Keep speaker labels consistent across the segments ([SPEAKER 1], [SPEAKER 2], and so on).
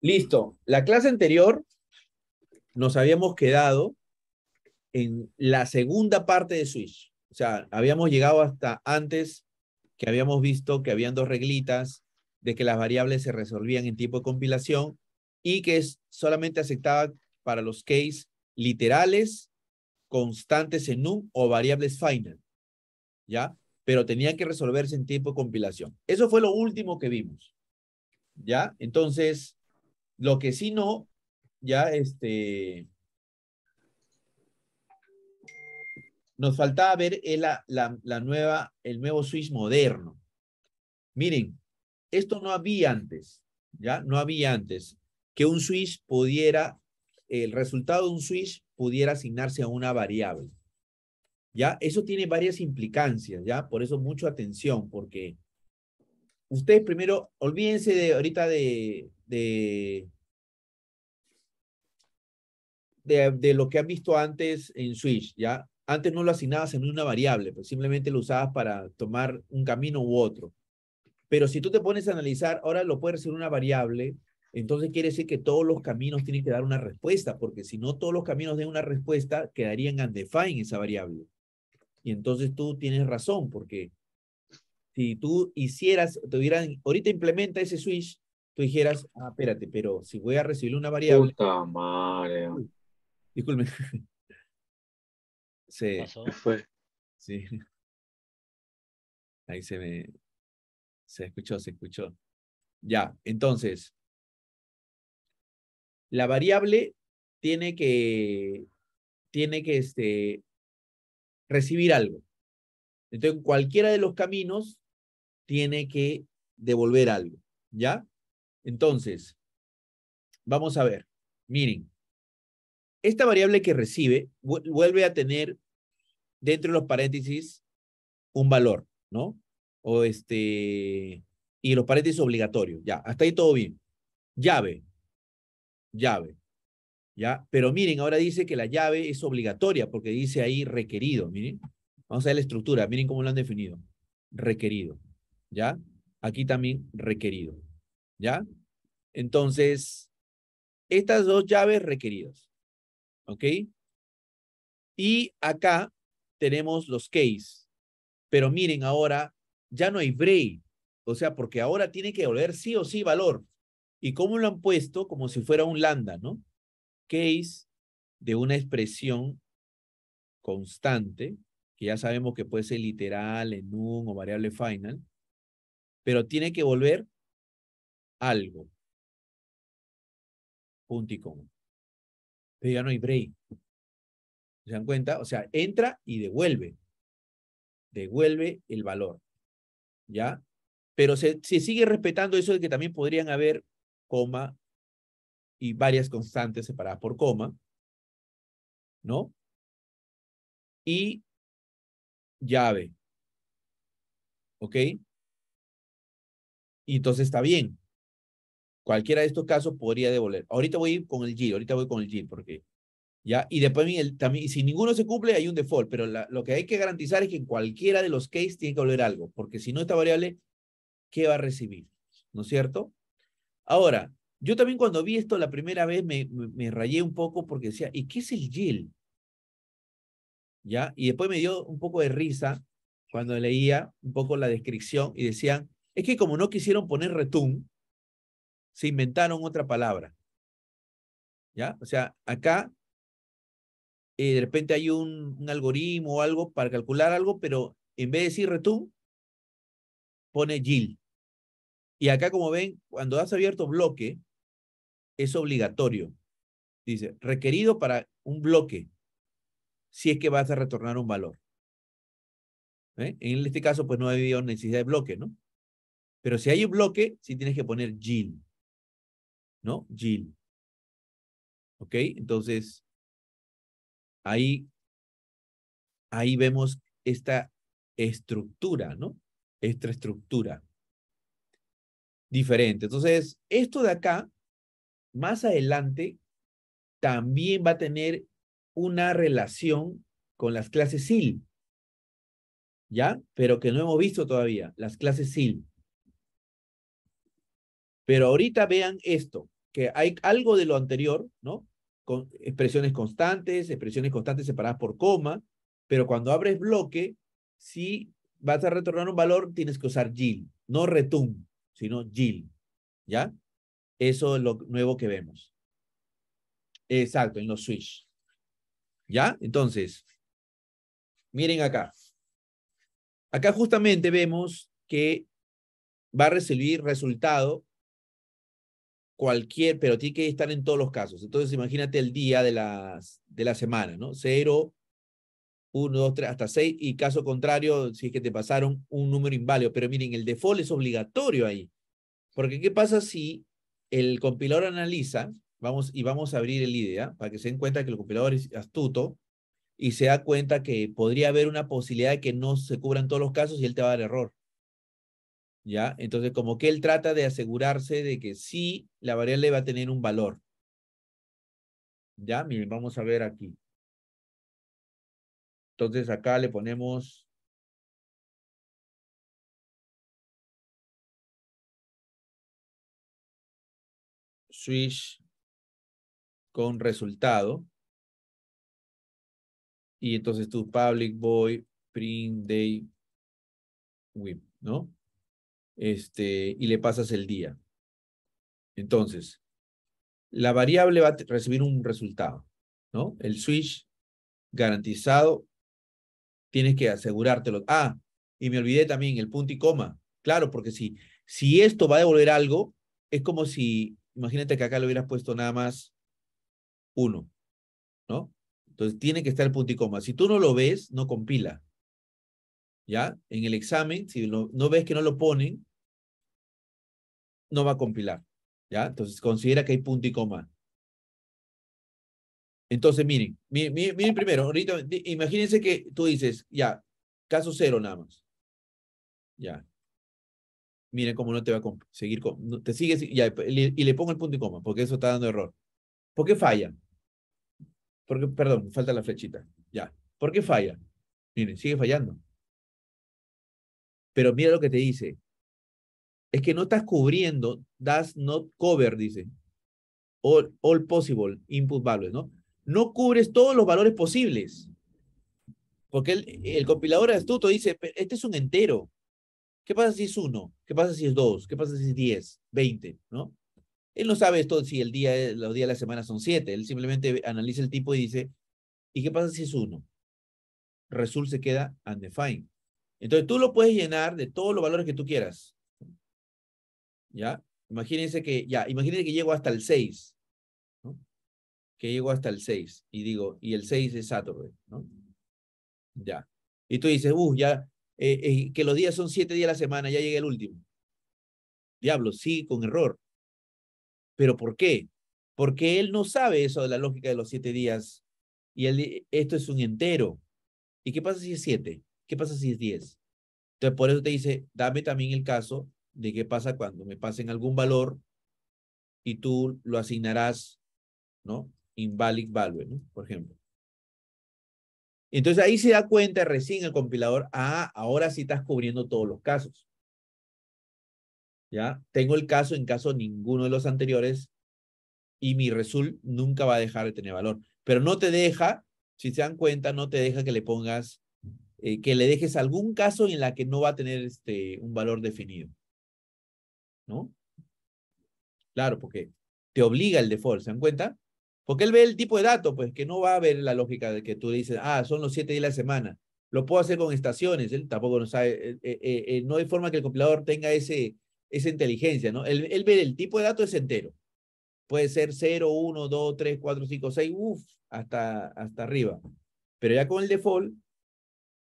[SPEAKER 1] Listo. La clase anterior nos habíamos quedado en la segunda parte de Switch. O sea, habíamos llegado hasta antes que habíamos visto que habían dos reglitas de que las variables se resolvían en tiempo de compilación y que es solamente aceptada para los case literales, constantes en num o variables final. ¿Ya? Pero tenían que resolverse en tiempo de compilación. Eso fue lo último que vimos. ¿Ya? Entonces, lo que sí no, ya este... Nos faltaba ver el, la, nueva, el nuevo Swiss moderno. Miren, esto no había antes, ¿ya? No había antes que un Swiss pudiera, el resultado de un Swiss pudiera asignarse a una variable. ¿Ya? Eso tiene varias implicancias, ¿ya? Por eso mucha atención, porque ustedes primero, olvídense de ahorita de, de, lo que han visto antes en Switch, ¿ya? Antes no lo asignabas en una variable, pues simplemente lo usabas para tomar un camino u otro. Pero si tú te pones a analizar, ahora lo puedes hacer una variable, entonces quiere decir que todos los caminos tienen que dar una respuesta, porque si no todos los caminos den una respuesta, quedarían undefined esa variable. Y entonces tú tienes razón, porque si tú hicieras, ahorita implementa ese switch, tú dijeras, ah, espérate, pero si voy a recibir una variable. Puta madre.
[SPEAKER 2] se fue. Sí. Ahí se me. Se escuchó, se escuchó. Ya, entonces. La variable tiene que. Tiene que este, recibir algo.
[SPEAKER 1] Entonces, cualquiera de los caminos tiene que devolver algo, ¿ya? Entonces, vamos a ver. Miren, esta variable que recibe vuelve a tener dentro de los paréntesis un valor, ¿no? O este, y los paréntesis obligatorios, ya, hasta ahí todo bien. Llave, llave, ya, pero miren, ahora dice que la llave es obligatoria porque dice ahí requerido, miren. Vamos a ver la estructura, miren cómo lo han definido. Requerido. ¿ya? Aquí también requerido, ¿ya? Entonces, estas dos llaves requeridas, ¿ok? Y acá tenemos los case, pero miren ahora, ya no hay break, o sea, porque ahora tiene que volver sí o sí valor. ¿Y cómo lo han puesto? Como si fuera un lambda, ¿no? Case de una expresión constante, que ya sabemos que puede ser
[SPEAKER 2] literal, en o variable final, pero tiene que volver algo. Punto y coma. Pero ya no hay break. ¿Se dan cuenta? O sea, entra y devuelve.
[SPEAKER 1] Devuelve el valor. ¿Ya? Pero se, se sigue respetando eso de que
[SPEAKER 2] también podrían haber coma y varias constantes separadas por coma. ¿No? Y llave. ¿Ok? y entonces está bien.
[SPEAKER 1] Cualquiera de estos casos podría devolver. Ahorita voy con el GIL, ahorita voy con el GIL, porque ya, y después el, también, si ninguno se cumple, hay un default, pero lo que hay que garantizar es que en cualquiera de los cases tiene que volver algo, porque si no esta variable, ¿qué va a recibir? ¿No es cierto? Ahora, yo también cuando vi esto la primera vez me, me, rayé un poco porque decía, ¿y qué es el yield? ¿Ya? Y después me dio un poco de risa cuando leía un poco la descripción y decían, es que como no quisieron poner retún, se inventaron otra palabra. ¿Ya? O sea, acá eh, de repente hay un, algoritmo o algo para calcular algo, pero en vez de decir retún, pone yield. Y acá, como ven, cuando has abierto bloque, es obligatorio. Dice, requerido para un bloque, si es que vas a retornar un valor. ¿Eh? En este caso, pues no había necesidad de bloque, ¿no? Pero si hay un bloque, sí tienes que
[SPEAKER 2] poner Jill. ¿No? Jill. ¿Ok? Entonces, ahí, ahí vemos esta estructura, ¿no? Esta estructura diferente.
[SPEAKER 1] Entonces, esto de acá, más adelante, también va a tener una relación con las clases SIL. ¿Ya? Pero que no hemos visto todavía, las clases SIL. Pero ahorita vean esto, que hay algo de lo anterior, ¿no? Con expresiones constantes, expresiones constantes separadas por coma, pero cuando abres bloque, si vas a retornar un valor, tienes que usar yield, no return, sino yield, ¿ya? Eso es lo nuevo que vemos. Exacto, en los switch. ¿Ya? Entonces, miren acá. Acá justamente vemos que va a recibir resultado cualquier, pero tiene que estar en todos los casos. Entonces, imagínate el día de, las, de la semana, ¿no? Cero, uno, dos, tres, hasta seis. y caso contrario, si es que te pasaron un número inválido. Pero miren, el default es obligatorio ahí. Porque, ¿qué pasa si el compilador analiza, vamos, y vamos a abrir el IDEA, para que se den cuenta que el compilador es astuto, y se da cuenta que podría haber una posibilidad de que no se cubran todos los casos y él te va a dar error. ¿ya? Entonces, como que él trata de asegurarse de que sí, la variable va a tener un valor. ¿Ya? Miren,
[SPEAKER 2] vamos a ver aquí. Entonces, acá le ponemos switch con resultado. Y entonces tu public boy print day whip, ¿no? este, y le pasas el día.
[SPEAKER 1] Entonces, la variable va a recibir un resultado, ¿no? El switch garantizado, tienes que asegurártelo. Ah, y me olvidé también el punto y coma. Claro, porque si, si esto va a devolver algo, es como si, imagínate que acá lo hubieras puesto nada más uno, ¿no? Entonces tiene que estar el punto y coma. Si tú no lo ves, no compila.
[SPEAKER 2] ¿Ya? En el examen, si no ves que no lo ponen, no va a compilar. ¿Ya? Entonces considera que hay punto y coma.
[SPEAKER 1] Entonces, miren, miren, primero, ahorita, imagínense que tú dices, ya, caso cero nada más. Ya. Miren cómo no te va a seguir, te sigue, ya, y le pongo el punto y coma, porque eso está dando error. ¿Por qué falla? Porque, perdón, falta la flechita. Ya. ¿Por qué falla? Miren, sigue fallando. Pero mira lo que te dice es que no estás cubriendo, does not cover, dice. All, possible input values, ¿no? No cubres todos los valores posibles. Porque el, el compilador astuto dice, este es un entero. ¿Qué pasa si es uno? ¿Qué pasa si es dos? ¿Qué pasa si es diez? Veinte, ¿no? Él no sabe esto si el día, los días de la semana son siete. Él simplemente analiza el tipo y dice, ¿y qué pasa si es uno? Result se queda undefined. Entonces tú lo puedes llenar de todos los valores que tú quieras. ¿ya? Imagínense que, ya, imagínense que llego hasta el 6, ¿no? Que llego hasta el 6 y digo, y el 6 es sábado, ¿no? Ya. Y tú dices, uh, ya, eh, eh, que los días son 7 días a la semana, ya llegué el último. Diablo, sí, con error. ¿Pero por qué? Porque él no sabe eso de la lógica de los siete días. Y él, esto es un entero. ¿Y qué pasa si es siete? ¿Qué pasa si es diez? Entonces, por eso te dice, dame también el caso de qué pasa cuando me pasen algún valor y tú lo asignarás, ¿no? Invalid value, ¿no? Por ejemplo. Entonces ahí se da cuenta recién el compilador, ah, ahora sí estás cubriendo todos los casos. ¿Ya? Tengo el caso en caso ninguno de los anteriores y mi result nunca va a dejar de tener valor. Pero no te deja, si se dan cuenta, no te deja que le pongas, eh, que le dejes algún caso en la que no va a tener este, un valor definido. ¿no? Claro, porque te obliga el default, ¿se dan cuenta? Porque él ve el tipo de dato, pues que no va a ver la lógica de que tú dices, ah, son los siete días de la semana. Lo puedo hacer con estaciones, él tampoco no sabe, eh, eh, eh, no hay forma que el compilador tenga ese, esa inteligencia, ¿no? Él, él ve el tipo de dato es entero. Puede ser 0, 1, 2, 3, 4, 5, 6, uff, hasta, hasta arriba. Pero ya con el default,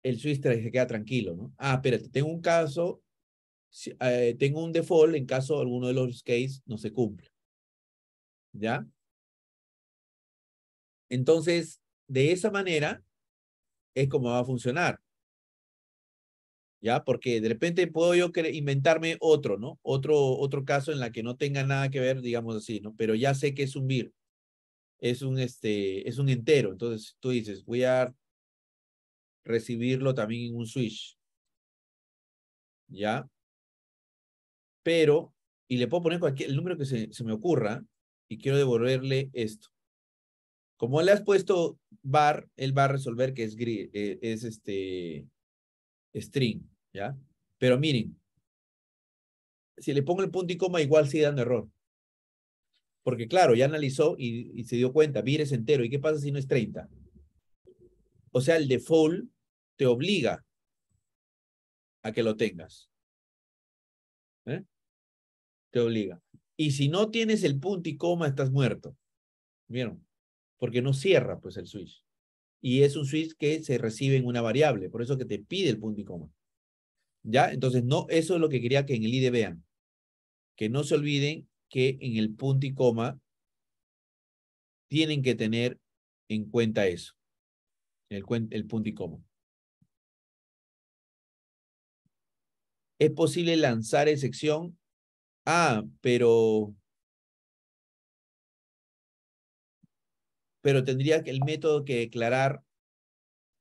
[SPEAKER 1] el Swiss se queda tranquilo, ¿no? Ah, pero tengo un caso eh, tengo un default en caso alguno de los
[SPEAKER 2] cases no se cumpla. ¿Ya? Entonces, de esa manera es como va a funcionar.
[SPEAKER 1] ¿Ya? Porque de repente puedo yo inventarme otro, ¿no? Otro, otro caso en la que no tenga nada que ver, digamos así, ¿no? Pero ya sé que es un vir. Es un, este, es un
[SPEAKER 2] entero. Entonces tú dices, voy a recibirlo también en un switch. ¿Ya? pero, y le puedo poner cualquier, el número que se, me ocurra, y quiero devolverle esto. Como le has
[SPEAKER 1] puesto bar, él va a resolver que es, eh, es este string, ¿ya? Pero miren, si le pongo el punto y coma, igual sigue dando error. Porque claro, ya analizó y, se dio cuenta, vir es entero, ¿y qué pasa
[SPEAKER 2] si no es 30? O sea, el default te obliga a que lo tengas. ¿Eh? te obliga. Y si no tienes el punto y coma, estás muerto. ¿Vieron? Porque no cierra
[SPEAKER 1] pues el switch. Y es un switch que se recibe en una variable, por eso que te pide el punto y coma. ¿Ya? Entonces, no, eso es lo que quería que en el IDE vean. Que no se olviden
[SPEAKER 2] que en el punto y coma tienen que tener en cuenta eso, el, el punto y coma. ¿Es posible lanzar excepción ah, pero, pero tendría que el método que declarar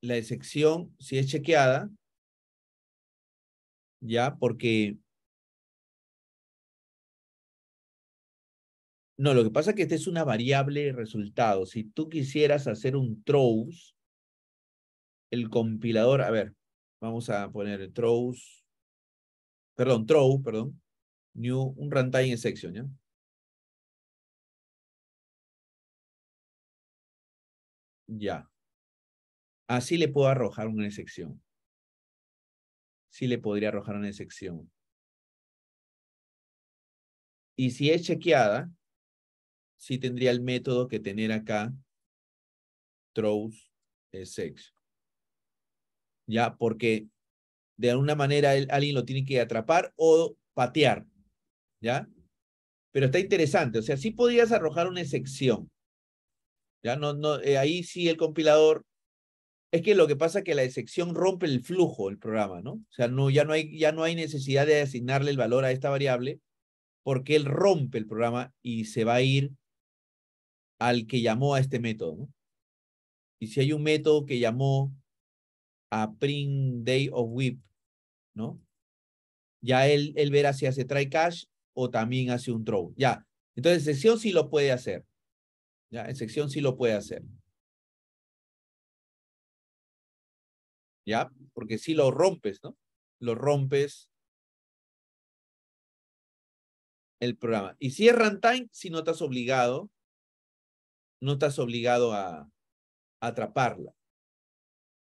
[SPEAKER 2] la excepción si es chequeada, ya, porque No, lo que pasa es que esta es una variable resultado. Si tú quisieras
[SPEAKER 1] hacer un throws, el compilador, a ver, vamos a
[SPEAKER 2] poner throws, perdón, throw, perdón new un runtime exception, ¿ya? Ya. Así le puedo arrojar una excepción. Sí le podría arrojar una excepción. Y si es chequeada, sí tendría el método que tener acá
[SPEAKER 1] throws exception. Eh, ya, porque de alguna manera alguien lo tiene que atrapar o patear. ¿ya? Pero está interesante, o sea, sí podías arrojar una excepción. Ya no, no, eh, ahí sí el compilador. Es que lo que pasa es que la excepción rompe el flujo del programa, ¿no? O sea, no, ya, no hay, ya no hay necesidad de asignarle el valor a esta variable porque él rompe el programa y se va a ir al que llamó a este método, ¿no? Y si hay un método que llamó a print day of whip, ¿no? Ya él, verá si hace try cash o también hace un
[SPEAKER 2] throw. Ya. Entonces, en sección sí lo puede hacer. Ya, en sección sí lo puede hacer. Ya, porque si lo rompes, ¿no? Lo rompes el programa. Y si es runtime, si no estás obligado, no estás obligado a
[SPEAKER 1] atraparla.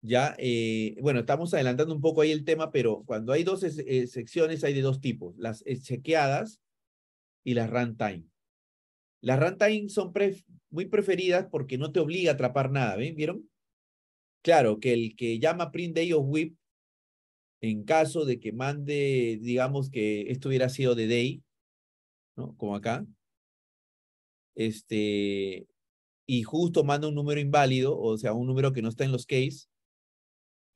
[SPEAKER 1] Ya, eh, bueno, estamos adelantando un poco ahí el tema, pero cuando hay dos eh, secciones hay de dos tipos, las eh, chequeadas y las runtime. Las runtime son muy preferidas porque no te obliga a atrapar nada, ¿ven? ¿Vieron? Claro, que el que llama print day of whip, en caso de que mande, digamos que esto hubiera sido de day, ¿no? Como acá. Este, y justo manda un número inválido, o sea, un número que no está en los case,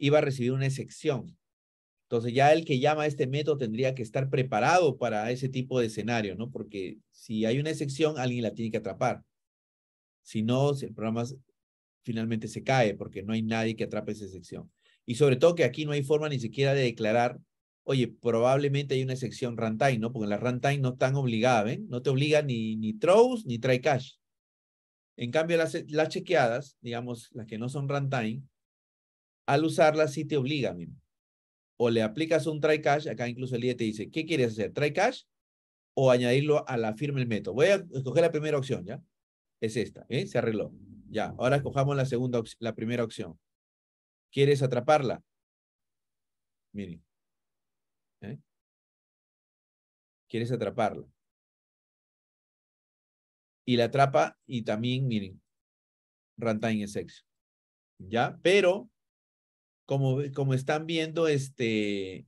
[SPEAKER 1] iba a recibir una excepción. Entonces ya el que llama a este método tendría que estar preparado para ese tipo de escenario, ¿no? Porque si hay una excepción, alguien la tiene que atrapar. Si no, el programa finalmente se cae porque no hay nadie que atrape esa excepción. Y sobre todo que aquí no hay forma ni siquiera de declarar, oye, probablemente hay una excepción runtime, ¿no? Porque la runtime no están obligada, ¿ven? No te obliga ni, ni throws ni try cash. En cambio, las, las chequeadas, digamos, las que no son runtime, al usarla sí te obliga, mismo. O le aplicas un try cash, acá incluso el IE te dice, ¿qué quieres hacer? ¿Try cash? O añadirlo a la firma el método. Voy a escoger la primera opción, ¿ya? Es esta, ¿eh? Se arregló. Ya, ahora escojamos
[SPEAKER 2] la segunda, la primera opción. ¿Quieres atraparla? Miren. ¿Eh? Quieres atraparla. Y la atrapa y también, miren, runtime es sexo. ¿Ya? Pero como, están viendo, este,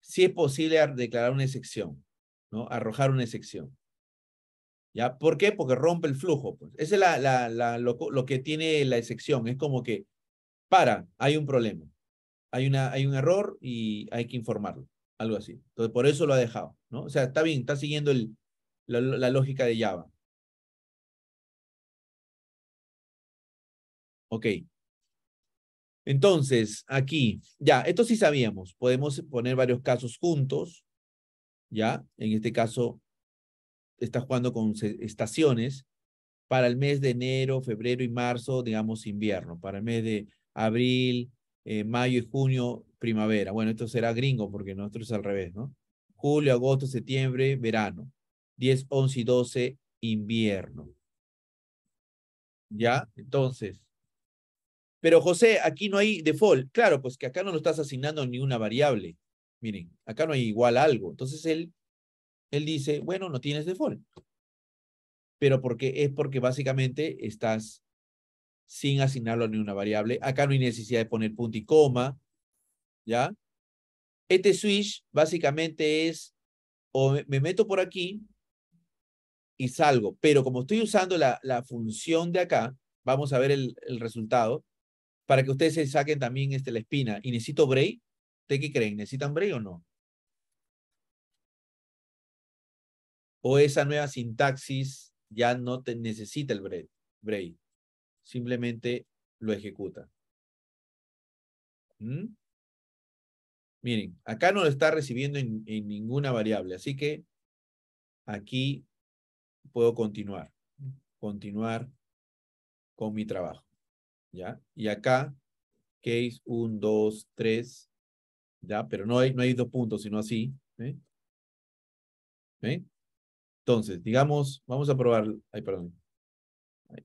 [SPEAKER 1] sí es posible declarar una excepción, ¿no? Arrojar una excepción. ¿Ya? ¿Por qué? Porque rompe el flujo. Pues. es la, lo, que tiene la excepción. Es como que, para, hay un problema. Hay, una, hay un error y
[SPEAKER 2] hay que informarlo. Algo así. Entonces, por eso lo ha dejado. ¿no? O sea, está bien, está siguiendo el, la, la lógica de Java. Ok. Entonces, aquí, ya, esto sí sabíamos.
[SPEAKER 1] Podemos poner varios casos juntos, ya. En este caso, está jugando con estaciones para el mes de enero, febrero y marzo, digamos invierno, para el mes de abril, eh, mayo y junio, primavera. Bueno, esto será gringo porque nuestro es al revés, ¿no? Julio, agosto, septiembre, verano. 10, 11 y 12, invierno. ¿Ya? Entonces, pero José, aquí no hay default. Claro, pues que acá no lo estás asignando ni una variable. Miren, acá no hay igual algo. Entonces él, él dice, bueno, no tienes default. Pero porque es porque básicamente estás sin asignarlo ni una variable. Acá no hay necesidad de poner punto y coma. ¿Ya? Este switch básicamente es, o me meto por aquí y salgo. Pero como estoy usando la, la función de acá, vamos a ver el, el resultado para que ustedes se saquen también este, la espina. ¿Y necesito Bray? ¿Ustedes qué creen? ¿Necesitan Bray o no? O esa
[SPEAKER 2] nueva sintaxis ya no te necesita el Bray. Simplemente lo ejecuta. ¿Mm? Miren, acá no lo está recibiendo en ninguna variable, así que aquí
[SPEAKER 1] puedo continuar, continuar con mi trabajo. Y acá, case 1, 2, 3, ¿ya?
[SPEAKER 2] Pero no hay, dos puntos, sino así, ¿eh? ¿Eh? Entonces, digamos, vamos a probar, ay, perdón, ahí,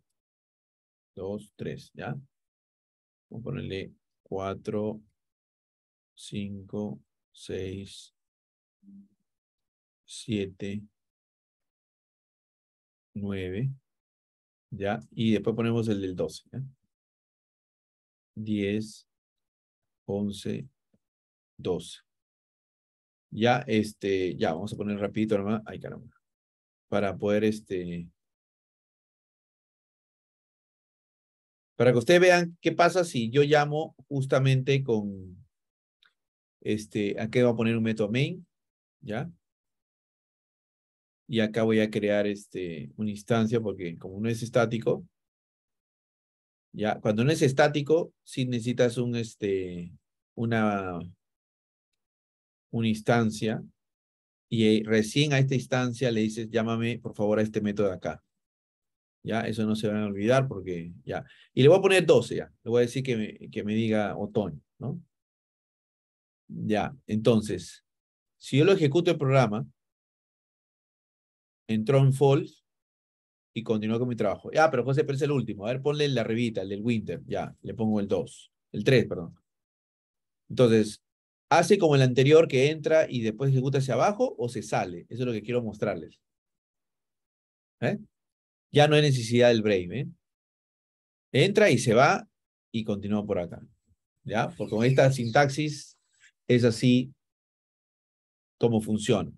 [SPEAKER 2] 2, 3, ¿ya? Vamos a ponerle 4, 5, 6, 7, 9, ¿ya? Y después ponemos el del 12, ¿ya? 10, 11, 12. Ya, este, ya, vamos a poner rapidito nomás. Ay, caramba. Para poder, este... Para que ustedes vean qué pasa si yo llamo justamente con,
[SPEAKER 1] este, aquí voy a poner un método main, ¿ya? Y acá voy a crear, este, una instancia porque como no es estático, cuando no es estático, sí necesitas un, este, una, una instancia y eh, recién a esta instancia le dices, llámame por favor a este método de acá. Ya, eso no se van a olvidar porque ya. Y le voy a
[SPEAKER 2] poner 12 ya. Le voy a decir que me, que me diga otoño, ¿no? Ya, entonces, si yo lo ejecuto el programa,
[SPEAKER 1] entró en false, y continúo con mi trabajo. Ya, ah, pero José, pero es el último. A ver, ponle la revita, el del Winter. Ya, le pongo el 2. El 3, perdón. Entonces, ¿hace como el anterior que entra y después ejecuta hacia abajo o se sale? Eso es lo que quiero mostrarles. ¿Eh? Ya no hay necesidad del Brave. ¿eh? Entra y
[SPEAKER 2] se va y continúa por acá. ¿Ya? Porque con esta sintaxis es así como funciona.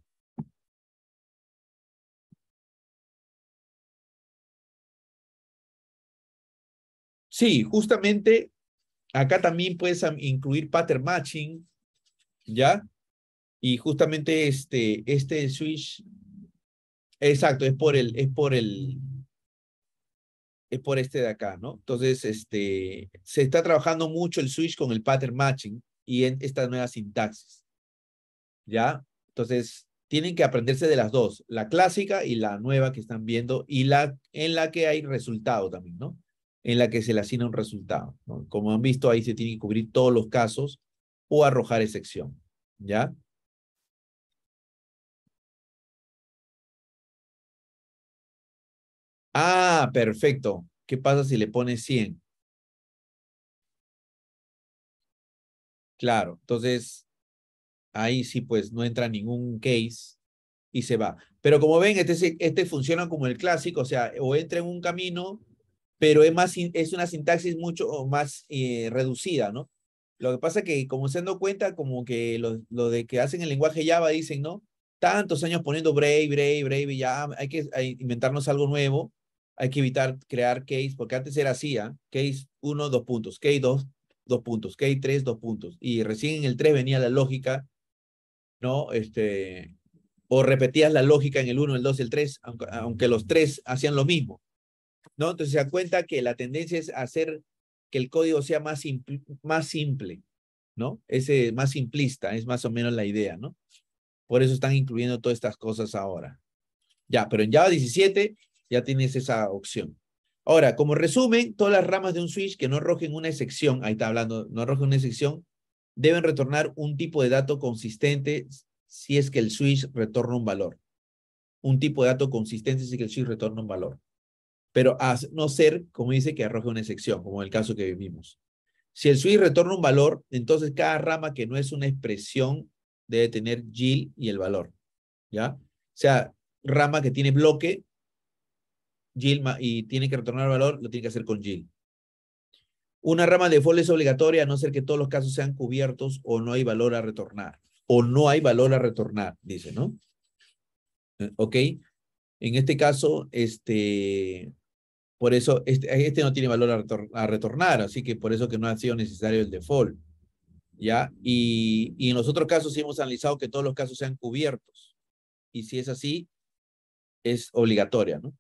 [SPEAKER 2] Sí, justamente acá también puedes incluir pattern matching,
[SPEAKER 1] ¿ya? Y justamente este, este switch, exacto, es por el, es por el, es por este de acá, ¿no? Entonces, este, se está trabajando mucho el switch con el pattern matching y en estas nuevas sintaxis, ¿ya? Entonces, tienen que aprenderse de las dos, la clásica y la nueva que están viendo y la en la que hay resultado también, ¿no? en la que se le asigna
[SPEAKER 2] un resultado. Como han visto, ahí se tiene que cubrir todos los casos o arrojar excepción. ¿Ya? Ah, perfecto. ¿Qué pasa si le pone 100? Claro, entonces ahí sí pues no entra ningún case y se va. Pero como ven, este,
[SPEAKER 1] este funciona como el clásico, o sea, o entra en un camino pero es, más, es una sintaxis mucho más eh, reducida, ¿no? Lo que pasa es que, como se han dado cuenta, como que lo, de que hacen el lenguaje Java dicen, ¿no? Tantos años poniendo Brave, Brave, Brave, ya hay que inventarnos algo nuevo, hay que evitar crear case, porque antes era así, ¿eh? case 1, dos puntos, case 2, dos puntos, case 3, dos puntos. Y recién en el 3 venía la lógica, ¿no? Este, o repetías la lógica en el 1, el 2, el 3, aunque, aunque los tres hacían lo mismo. ¿no? Entonces se da cuenta que la tendencia es hacer que el código sea más, simple, más simple, ¿no? Ese más simplista, es más o menos la idea, ¿no? Por eso están incluyendo todas estas cosas ahora. Ya, pero en Java 17 ya tienes esa opción. Ahora, como resumen, todas las ramas de un switch que no arrojen una excepción, ahí está hablando, no arrojen una excepción, deben retornar un tipo de dato consistente si es que el switch retorna un valor. Un tipo de dato consistente si es que el switch retorna un valor pero a no ser, como dice, que arroje una excepción, como en el caso que vivimos. Si el switch retorna un valor, entonces cada rama que no es una expresión debe tener yield y el valor. ¿Ya? O sea, rama que tiene bloque yield y tiene que retornar valor, lo tiene que hacer con yield. Una rama de default es obligatoria a no ser que todos los casos sean cubiertos o no hay valor a retornar. O no hay valor a retornar, dice, ¿no? Eh, ¿Ok? En este caso, este, por eso, este, este, no tiene valor a, retornar, así que por eso que no ha sido necesario el default. ¿Ya? Y, en los otros casos hemos analizado que todos los casos sean cubiertos. Y si es así, es obligatoria, ¿no?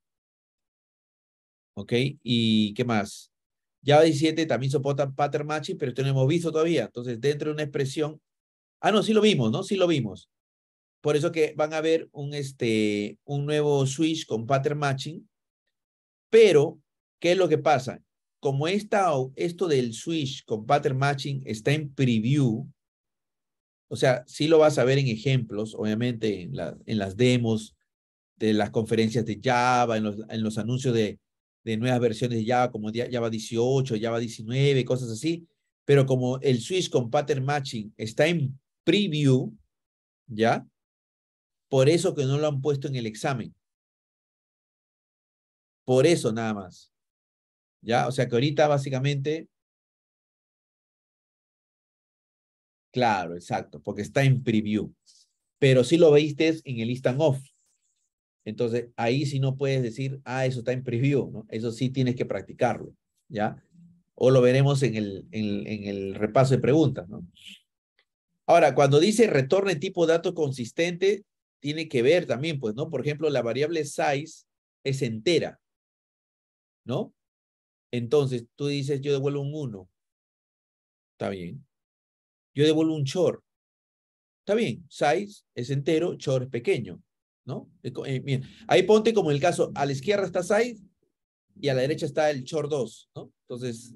[SPEAKER 1] ¿Ok? ¿Y qué más? Java 17 también soporta pattern matching, pero esto no hemos visto todavía. Entonces, dentro de una expresión. Ah, no, sí lo vimos, ¿no? Sí lo vimos. Por eso que van a ver un, este, un nuevo switch con pattern matching pero, ¿qué es lo que pasa? Como esta, esto del switch con pattern matching está en preview, o sea, sí lo vas a ver en ejemplos, obviamente en, en las demos de las conferencias de Java, en los, en los anuncios de, de nuevas versiones de Java, como Java 18, Java 19, cosas así. Pero como el switch con pattern matching está en
[SPEAKER 2] preview, ¿ya? Por eso que no lo han puesto en el examen. Por eso nada más. ¿Ya? O sea que ahorita básicamente... Claro, exacto, porque está en preview. Pero si sí lo veiste en el instant off. Entonces,
[SPEAKER 1] ahí sí no puedes decir, ah, eso está en preview, ¿no? Eso sí tienes que practicarlo, ¿ya? O lo veremos en el, en, el repaso de preguntas, ¿no? Ahora, cuando dice retorne tipo dato consistente, tiene que ver también, pues, ¿no? Por ejemplo, la variable
[SPEAKER 2] size es entera. ¿no? Entonces tú dices, yo devuelvo un 1. Está bien. Yo devuelvo un short.
[SPEAKER 1] Está bien. Size es entero, short es pequeño, ¿no? Eh, eh, bien. Ahí ponte como el caso, a la izquierda está size y a la derecha está el short 2, ¿no? Entonces,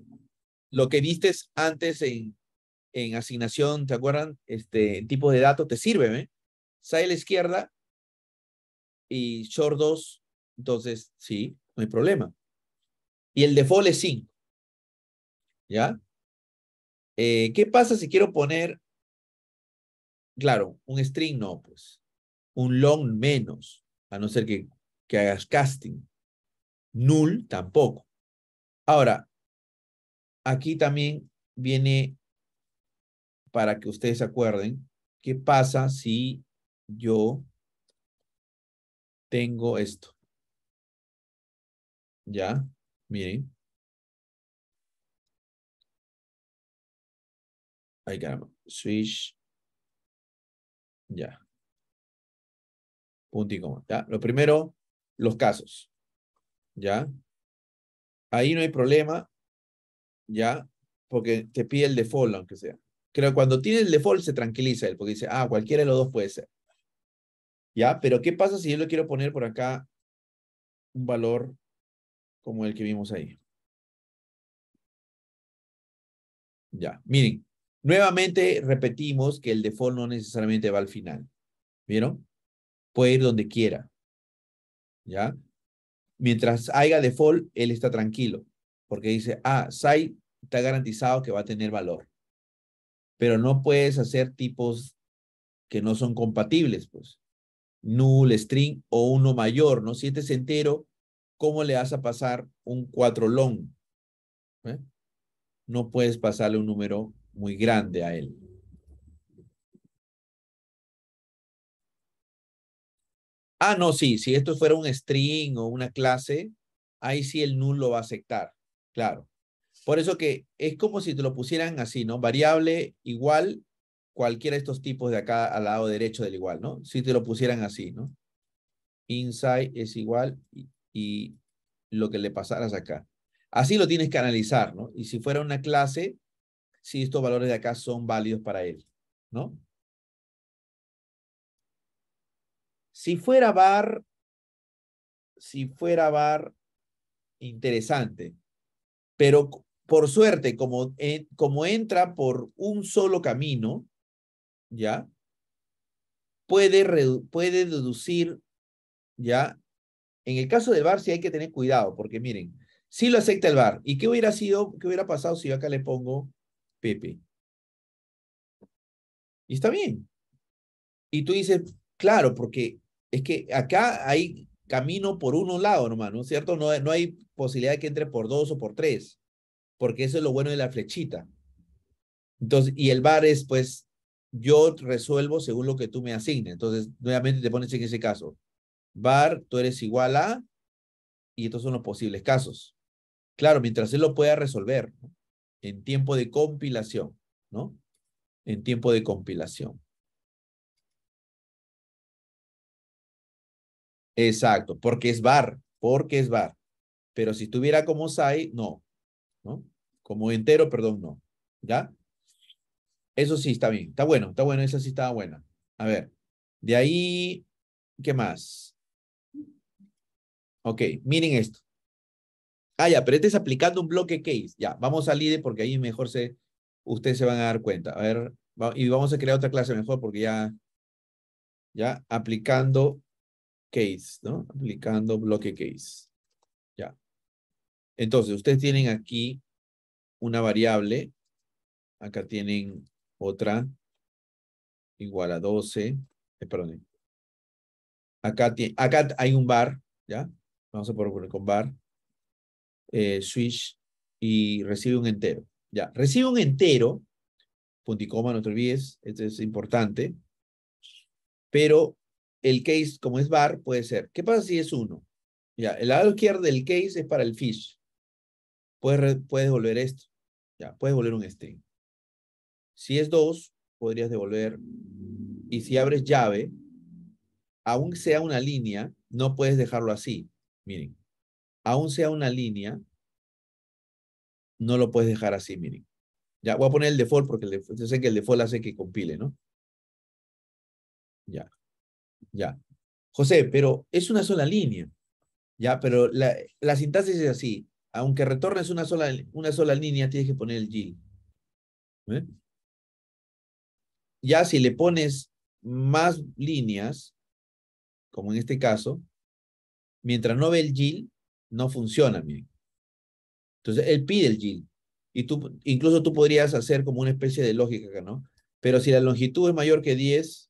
[SPEAKER 1] lo que viste antes en, en asignación, ¿te acuerdan? Este tipo de datos te sirve, ¿eh? Size a la izquierda y short 2,
[SPEAKER 2] entonces sí, no hay problema y el default es 5. ¿Ya? Eh, ¿Qué pasa si quiero poner, claro, un string no, pues, un long menos, a no ser que,
[SPEAKER 1] que hagas casting. Null tampoco. Ahora, aquí también viene para que ustedes se acuerden,
[SPEAKER 2] ¿qué pasa si yo tengo esto? ¿Ya? Miren. Ahí caramba. Switch. Ya. Punto y coma. ¿Ya? Lo primero, los casos. ¿Ya? Ahí no hay problema.
[SPEAKER 1] ¿Ya? Porque te pide el default, aunque sea. Creo que cuando tiene el default se tranquiliza él, porque dice, ah, cualquiera de los dos puede ser. ¿Ya? Pero ¿qué pasa si yo le quiero poner por acá
[SPEAKER 2] un valor como el que vimos ahí. Ya, miren, nuevamente repetimos que el default no
[SPEAKER 1] necesariamente va al final. ¿Vieron? Puede ir donde quiera. ¿Ya? Mientras haya default, él está tranquilo, porque dice, ah, SAI está garantizado que va a tener valor. Pero no puedes hacer tipos que no son compatibles, pues. Null, string o uno mayor, ¿no? Si este es entero, ¿cómo le vas a pasar un cuatro long? ¿Eh?
[SPEAKER 2] No puedes pasarle un número muy grande a él. Ah, no, sí, si esto fuera un string o una clase, ahí sí el null lo va a aceptar, claro. Por
[SPEAKER 1] eso que es como si te lo pusieran así, ¿no? Variable igual cualquiera de estos tipos de acá al lado derecho del igual, ¿no? Si te lo pusieran así, ¿no? Inside es igual y lo que le pasaras acá. Así lo tienes que analizar, ¿no? Y si fuera una clase, si estos valores de acá son válidos para él, ¿no? Si fuera bar, si fuera bar, interesante. Pero por suerte, como, e, como entra por un solo camino, ¿ya? Puede, puede deducir, ¿ya? En el caso del VAR sí hay que tener cuidado, porque miren, si lo acepta el Bar, ¿Y qué hubiera sido, qué hubiera pasado si yo acá le pongo Pepe? Y está bien. Y tú dices, claro, porque es que acá hay camino por uno lado nomás, ¿no es cierto? No, no hay posibilidad de que entre por dos o por tres, porque eso es lo bueno de la flechita. Entonces, y el Bar es, pues, yo resuelvo según lo que tú me asignes. Entonces, nuevamente te pones en ese caso bar, tú eres igual a, y estos son los posibles casos. Claro, mientras él lo pueda resolver
[SPEAKER 2] en tiempo de compilación, ¿no? En tiempo de compilación. Exacto, porque es bar, porque es bar. Pero si estuviera como SAI, no, ¿no?
[SPEAKER 1] Como entero, perdón, no. ¿Ya? Eso sí está bien, está bueno, está bueno, esa sí estaba buena. A ver, de ahí, ¿qué más? Ok, miren esto. Ah, ya, pero este es aplicando un bloque case. Ya, vamos al IDE porque ahí mejor se, ustedes se van a dar cuenta. A ver, y vamos a crear otra clase mejor porque ya, ya, aplicando case, ¿no? Aplicando bloque case. Ya. Entonces, ustedes tienen aquí una variable. Acá tienen otra igual a 12. Eh, perdón. Acá, acá hay un bar, ¿ya? vamos a poner con bar eh, switch, y recibe un entero. Ya, recibe un entero, coma no te olvides, esto es importante, pero el case, como es bar puede ser. ¿Qué pasa si es uno? Ya, el lado izquierdo del case es para el fish. Puedes, puedes devolver esto. Ya, puedes devolver un string. Si es dos, podrías devolver. Y si abres llave, aún sea una línea, no puedes dejarlo así. Miren, aún sea una línea, no lo puedes dejar así, miren. Ya, voy a poner el default porque yo sé que el default hace que compile, ¿no? Ya, ya. José, pero es una sola línea. Ya, pero la, sintaxis es así. Aunque retornes una sola, una sola línea,
[SPEAKER 2] tienes que poner el yield. ¿Eh? Ya si le pones más líneas, como en este caso,
[SPEAKER 1] mientras no ve el yield, no funciona bien. Entonces, él pide el GIL. Y tú, incluso tú podrías hacer como una especie de lógica ¿no? Pero si la longitud es mayor que
[SPEAKER 2] 10,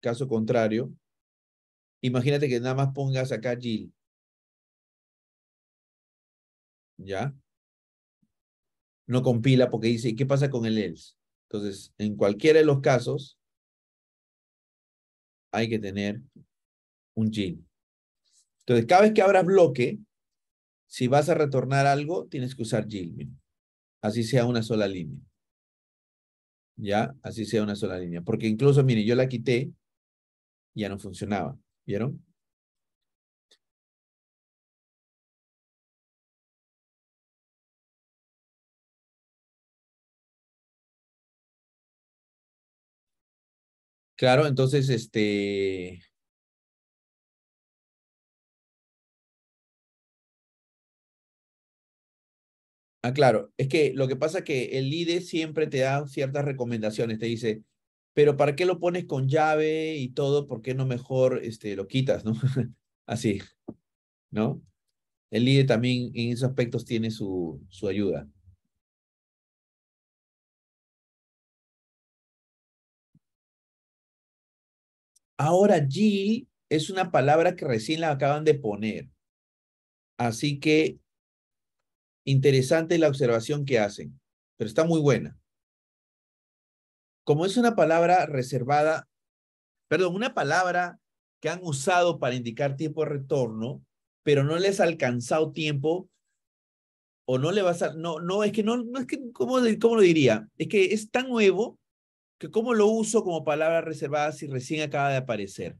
[SPEAKER 2] caso contrario, imagínate que nada más pongas acá yield. ¿Ya? No compila porque dice, ¿y qué pasa con el else? Entonces, en cualquiera de los casos, hay que tener un yin.
[SPEAKER 1] Entonces, cada vez que abras bloque, si vas a retornar algo, tienes que usar yin. Así sea una sola línea. ¿Ya? Así sea una
[SPEAKER 2] sola línea. Porque incluso, mire, yo la quité ya no funcionaba. ¿Vieron? Claro, entonces, este, Ah, claro. Es que lo que pasa es que el IDE siempre te da ciertas recomendaciones. Te dice,
[SPEAKER 1] pero ¿para qué lo pones con llave y todo? ¿Por qué no mejor este, lo quitas, no?
[SPEAKER 2] Así, ¿no? El IDE también en esos aspectos tiene su, su ayuda. Ahora, gil es una palabra que recién la acaban de poner. Así que interesante
[SPEAKER 1] la observación que hacen, pero está muy buena. Como es una palabra reservada, perdón, una palabra que han usado para indicar tiempo de retorno, pero no les ha alcanzado tiempo o no le vas a no no es que no no es que cómo, cómo lo diría, es que es tan nuevo que cómo lo uso como palabra reservada si recién acaba de aparecer.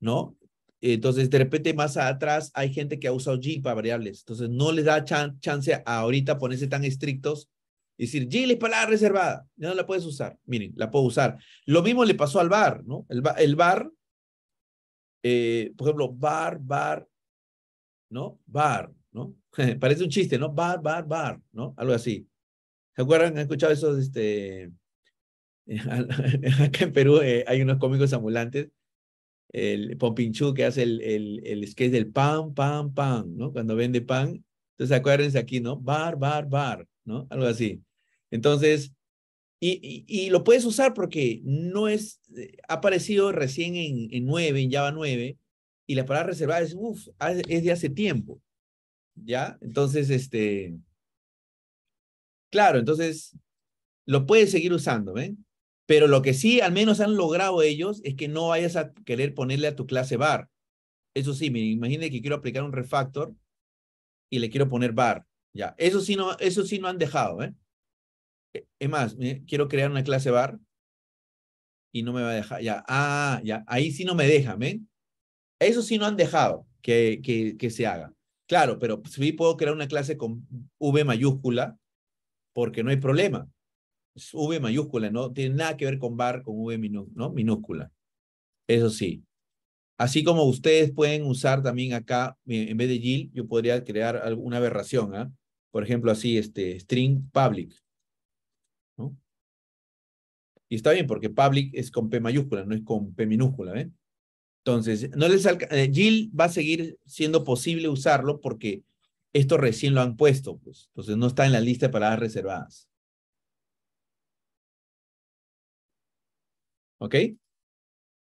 [SPEAKER 1] ¿No? Entonces, de repente más atrás hay gente que ha usado G para variables. Entonces, no les da chance ahorita ponerse tan estrictos y decir, G es palabra reservada, ya no la puedes usar. Miren, la puedo usar. Lo mismo le pasó al bar, ¿no? El, bar, el bar eh, por ejemplo, bar, bar, ¿no? Bar, ¿no? Parece un chiste, ¿no? Bar, bar, bar, ¿no? Algo así. ¿Se acuerdan? ¿Han escuchado esos, este... Acá en Perú eh, hay unos cómicos ambulantes el Pompinchú que hace el, el, sketch del pan, pan, pan, ¿no? Cuando vende pan. Entonces, acuérdense aquí, ¿no? Bar, bar, bar, ¿no? Algo así. Entonces, y, y, lo puedes usar porque no es, eh, ha aparecido recién en, en 9, en Java 9, y la palabra reservada es, uff, es de hace tiempo, ¿ya? Entonces, este, claro, entonces, lo puedes seguir usando, ¿ven? Pero lo que sí al menos han logrado ellos es que no vayas a querer ponerle a tu clase bar. Eso sí, me imagínate que quiero aplicar un refactor y le quiero poner bar. Ya, eso sí no, eso sí no han dejado, ¿eh? E, es más, quiero crear una clase bar y no me va a dejar. Ya, ah, ya, ahí sí no me deja. Eso sí no han dejado que, que, que se haga. Claro, pero sí puedo crear una clase con V mayúscula porque no hay problema. V mayúscula, no tiene nada que ver con bar, con V ¿no? minúscula. Eso sí. Así como ustedes pueden usar también acá, en vez de jill yo podría crear alguna aberración, ¿ah? Por ejemplo, así, este, string public. ¿no? Y está bien, porque public es con P mayúscula, no es con P minúscula, ¿eh? Entonces, no les Gil eh, va a seguir siendo posible usarlo porque esto recién lo han puesto, pues. Entonces no está en la lista de palabras reservadas. ¿Ok?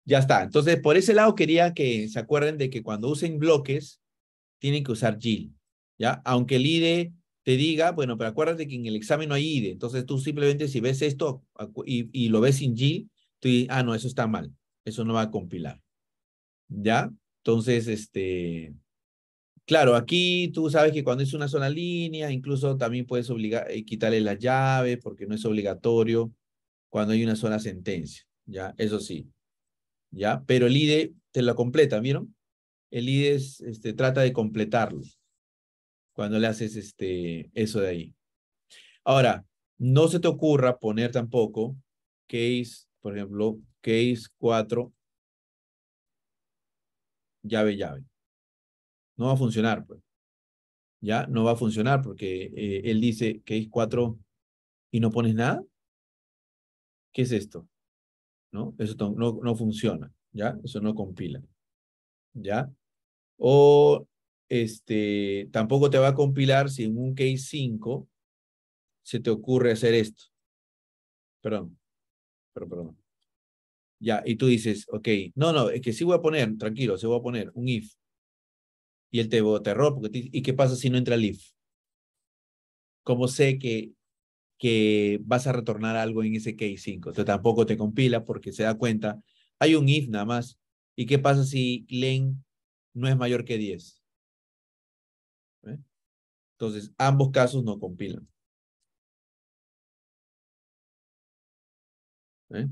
[SPEAKER 1] Ya está. Entonces, por ese lado quería que se acuerden de que cuando usen bloques, tienen que usar GIL. ¿Ya? Aunque el IDE te diga, bueno, pero acuérdate que en el examen no hay IDE. Entonces, tú simplemente si ves esto y, lo ves sin GIL, tú dices, ah, no, eso está mal. Eso no va a compilar. ¿Ya? Entonces, este... Claro, aquí tú sabes que cuando es una sola línea, incluso también puedes obligar, eh, quitarle la llave porque no es obligatorio cuando hay una sola sentencia. ¿ya? Eso sí, ¿ya? Pero el IDE te la completa, ¿vieron? El IDE este, trata de completarlo cuando le haces este, eso de ahí. Ahora, no se te ocurra poner tampoco case, por ejemplo, case 4, llave,
[SPEAKER 2] llave. No va a funcionar, pues. Ya no va a funcionar porque eh, él dice case 4 y no pones nada. ¿Qué es esto? ¿no? Eso no, no funciona, ¿ya? Eso no compila, ¿ya?
[SPEAKER 1] O este, tampoco te va a compilar si en un case 5 se te ocurre hacer esto. Perdón, pero perdón. Ya, y tú dices, ok, no, no, es que sí voy a poner, tranquilo, se va voy a poner un if. Y él te, te porque ¿y qué pasa si no entra el if? ¿Cómo sé que que vas a retornar algo en ese case 5. Entonces tampoco te compila porque se da cuenta, hay un if nada más. ¿Y qué pasa si len
[SPEAKER 2] no es mayor que 10? ¿Eh? Entonces, ambos casos no compilan. ¿Eh?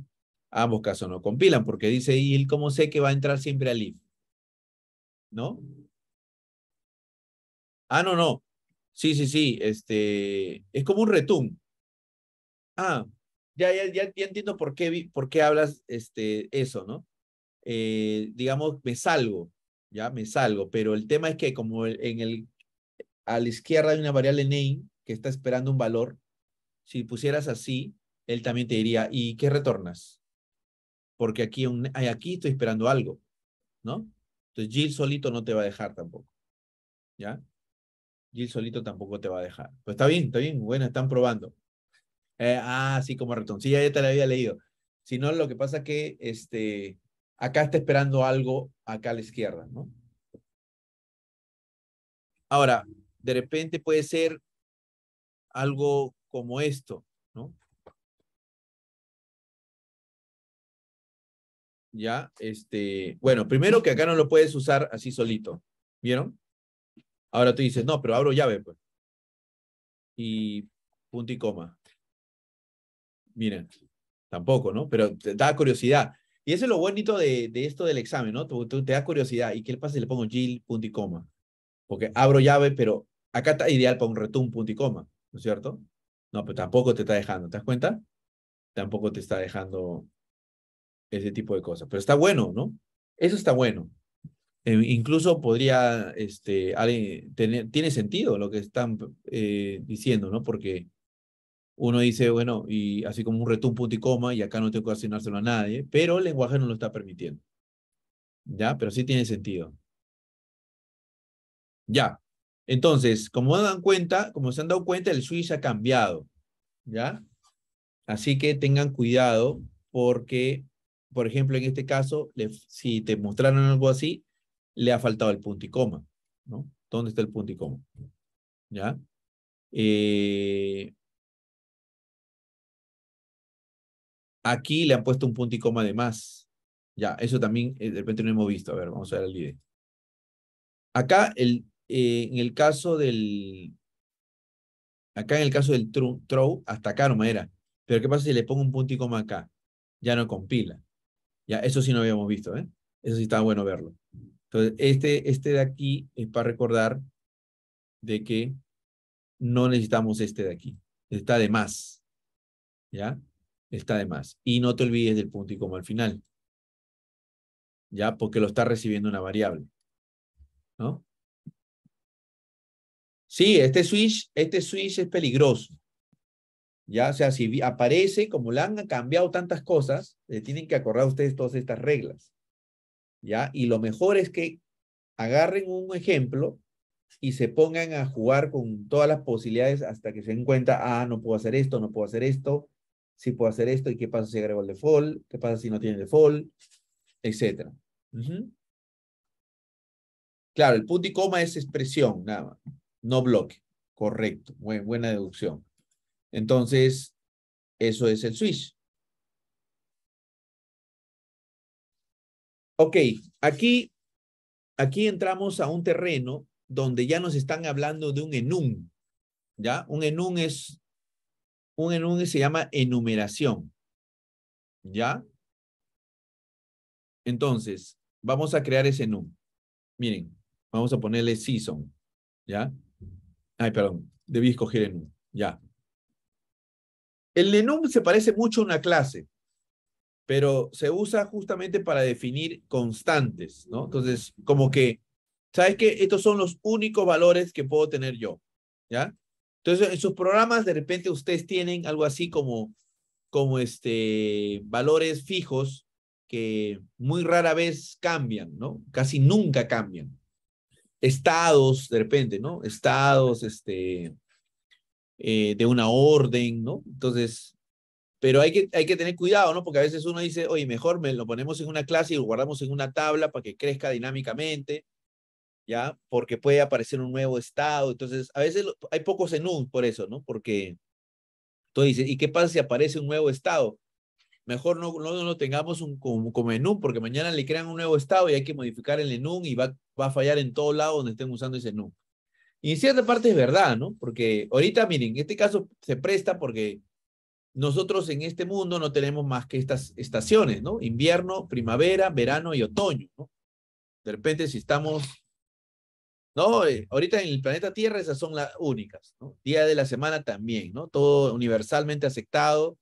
[SPEAKER 2] Ambos casos no compilan porque dice, ¿y él cómo sé que va a entrar siempre al if? ¿No? Ah, no, no. Sí, sí, sí. Este, es como un retún ah, ya, ya, ya, entiendo por
[SPEAKER 1] qué, por qué hablas este, eso, ¿no? Eh, digamos, me salgo, ya me salgo, pero el tema es que como en el, a la izquierda hay una variable name que está esperando un valor, si pusieras así, él también te diría, ¿y qué retornas? Porque aquí, aquí estoy esperando algo, ¿no? Entonces Jill solito no te va a dejar tampoco, ¿ya? Jill solito tampoco te va a dejar. Pues está bien, está bien, bueno, están probando. Eh, ah, sí, como retón. Sí, ya, te la había leído. Si no, lo que pasa es que este, acá está esperando algo acá a la izquierda, ¿no?
[SPEAKER 2] Ahora, de repente puede ser algo como esto, ¿no? Ya, este, bueno, primero que acá no lo puedes usar así solito, ¿vieron? Ahora tú dices, no, pero abro llave, pues. Y punto y coma. Mira, tampoco, ¿no?
[SPEAKER 1] Pero te da curiosidad. Y eso es lo bonito de, de esto del examen, ¿no? te da curiosidad. ¿Y qué pasa si le pongo Jill, punto y coma? Porque abro llave, pero acá está ideal para un retum, punto y coma, ¿no es cierto? No, pero tampoco te está dejando, ¿te das cuenta? Tampoco te está dejando ese tipo de cosas. Pero está bueno, ¿no? Eso está bueno. Eh, incluso podría, este, tiene sentido lo que están eh, diciendo, ¿no? Porque uno dice, bueno, y así como un reto, punto y coma, y acá no tengo que asignárselo a nadie, pero el lenguaje no lo está permitiendo. ¿Ya? Pero sí tiene sentido. Ya. Entonces, como dan cuenta, como se han dado cuenta, el switch ha cambiado. ¿Ya? Así que tengan cuidado porque, por ejemplo, en este caso, si te mostraron algo así, le
[SPEAKER 2] ha faltado el punto y coma. ¿no? ¿Dónde está el punto y coma? ¿Ya? Eh, Aquí le han puesto un punto y coma de más. Ya, eso también eh, de repente no hemos visto. A ver, vamos a ver el ID.
[SPEAKER 1] Acá, el, eh, en el caso del... Acá en el caso del true, throw, hasta acá no era. Pero ¿qué pasa si le pongo un punto y coma acá? Ya no compila. Ya, eso sí no habíamos visto, ¿eh? Eso sí estaba bueno verlo. Entonces, este, este de aquí es para recordar de que no necesitamos este de aquí. Está de más. ¿Ya? está de más. Y no te
[SPEAKER 2] olvides del punto y coma al final. ¿Ya? Porque lo está recibiendo una variable. ¿No? Sí, este switch, este switch
[SPEAKER 1] es peligroso. ¿Ya? O sea, si aparece, como le han cambiado tantas cosas, le tienen que acordar a ustedes todas estas reglas. ¿Ya? Y lo mejor es que agarren un ejemplo y se pongan a jugar con todas las posibilidades hasta que se den cuenta, ah, no puedo hacer esto, no puedo hacer esto, si puedo hacer esto y qué pasa si agrego el default, qué pasa si no tiene default, etc. Claro, el punto y coma es expresión, nada no bloque. Correcto, buena
[SPEAKER 2] deducción. Entonces, eso es el switch. Ok, aquí,
[SPEAKER 1] aquí entramos a un terreno donde ya nos están hablando de un enum. ¿Ya? Un enum es un enum se llama enumeración. ¿Ya? Entonces, vamos a crear ese enum. Miren, vamos a ponerle season. ¿Ya? Ay, perdón, debí escoger enum. Ya. El enum se parece mucho a una clase, pero se usa justamente para definir constantes, ¿no? Entonces, como que, ¿sabes qué? Estos son los únicos valores que puedo tener yo, ¿ya? Entonces, en sus programas, de repente, ustedes tienen algo así como, como este, valores fijos que muy rara vez cambian, ¿no? Casi nunca cambian. Estados, de repente, ¿no? Estados, este, eh, de una orden, ¿no? Entonces, pero hay que, hay que tener cuidado, ¿no? Porque a veces uno dice, oye, mejor me lo ponemos en una clase y lo guardamos en una tabla para que crezca dinámicamente. ¿ya? Porque puede aparecer un nuevo estado. Entonces, a veces hay pocos un, por eso, ¿no? Porque tú dices, ¿y qué pasa si aparece un nuevo estado? Mejor no, no, no tengamos un, como, como porque mañana le crean un nuevo estado y hay que modificar el enum y va, va a fallar en todo lado donde estén usando ese enum. Y en cierta parte es verdad, ¿no? Porque ahorita, miren, en este caso se presta porque nosotros en este mundo no tenemos más que estas estaciones, ¿no? Invierno, primavera, verano y otoño, ¿no? De repente, si estamos ¿no? Eh, ahorita en el planeta Tierra esas son las únicas, ¿no? Día de la semana también, ¿no? Todo universalmente aceptado,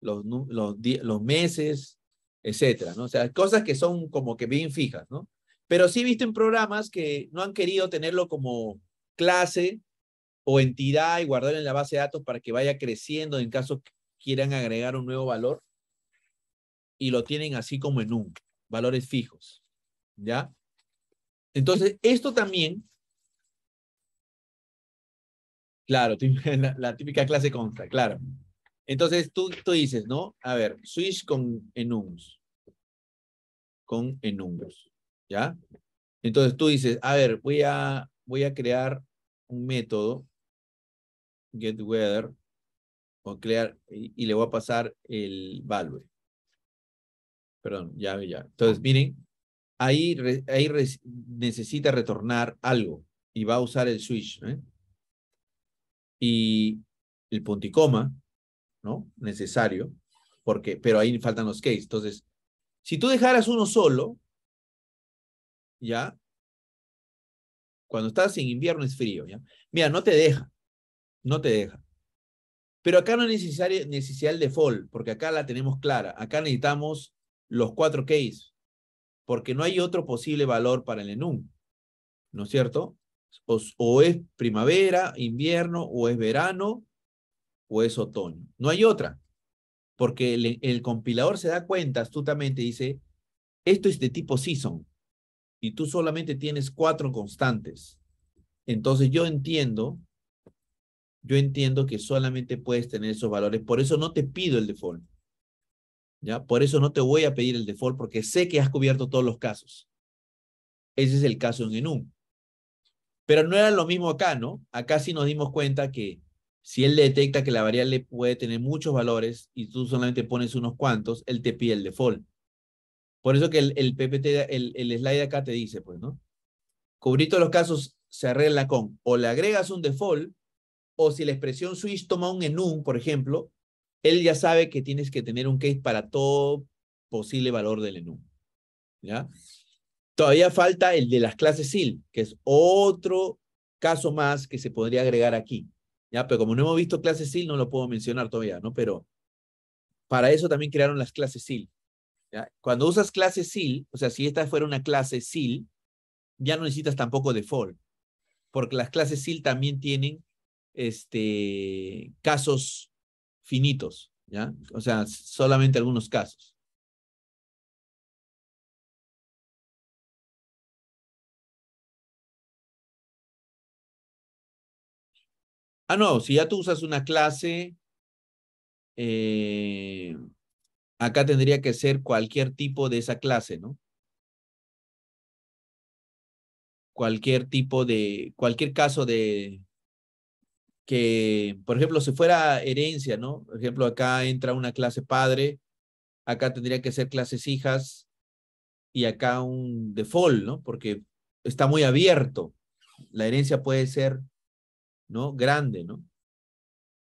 [SPEAKER 1] los, los, los meses, etcétera, ¿no? O sea, cosas que son como que bien fijas, ¿no? Pero sí he en programas que no han querido tenerlo como clase o entidad y guardarlo en la base de datos para que vaya creciendo en caso quieran agregar un nuevo valor y lo tienen así como en un, valores fijos, ¿ya? Entonces, esto también Claro, la, típica clase consta, claro. Entonces tú, tú dices, ¿no? A ver, switch con enums. Con enums, ¿ya? Entonces tú dices, a ver, voy a, voy a crear un método, getWeather, o crear, y, le voy a pasar el value. Perdón, ya, ya. Entonces, miren, ahí, ahí necesita retornar algo y va a usar el switch. ¿eh? y el punto ¿no? Necesario, porque, pero ahí faltan los
[SPEAKER 2] case. Entonces, si tú dejaras uno solo, ¿ya? Cuando estás en invierno es frío, ¿ya? Mira, no te deja, no te
[SPEAKER 1] deja. Pero acá no es necesario, el default, porque acá la tenemos clara. Acá necesitamos los cuatro case, porque no hay otro posible valor para el enum, ¿no es cierto? o, es primavera, invierno, o es verano, o es otoño. No hay otra, porque el, compilador se da cuenta astutamente, dice, esto es de tipo season, y tú solamente tienes cuatro constantes. Entonces yo entiendo, yo entiendo que solamente puedes tener esos valores, por eso no te pido el default. ¿Ya? Por eso no te voy a pedir el default porque sé que has cubierto todos los casos. Ese es el caso en enum. Pero no era lo mismo acá, ¿no? Acá sí nos dimos cuenta que si él detecta que la variable puede tener muchos valores y tú solamente pones unos cuantos, él te pide el default. Por eso que el, PPT, el slide acá te dice, pues, ¿no? Cubrir todos los casos se arregla con o le agregas un default o si la expresión switch toma un enum, por ejemplo, él ya sabe que tienes que tener un case para todo posible valor del enum. ¿Ya? Todavía falta el de las clases SIL, que es otro caso más que se podría agregar aquí. Ya, pero como no hemos visto clases SIL, no lo puedo mencionar todavía, ¿no? Pero para eso también crearon las clases SIL. Cuando usas clases SIL, o sea, si esta fuera una clase SIL, ya no necesitas tampoco default, porque las clases SIL también tienen este,
[SPEAKER 2] casos finitos, ¿ya? O sea, solamente algunos casos. Ah, no, si ya tú usas una clase, eh, acá tendría que ser cualquier tipo de esa clase, ¿no?
[SPEAKER 1] Cualquier tipo de, cualquier caso de que, por ejemplo, si fuera herencia, ¿no? Por ejemplo, acá entra una clase padre, acá tendría que ser clases hijas y acá un default, ¿no? Porque está muy abierto. La herencia puede ser ¿no? Grande, ¿no?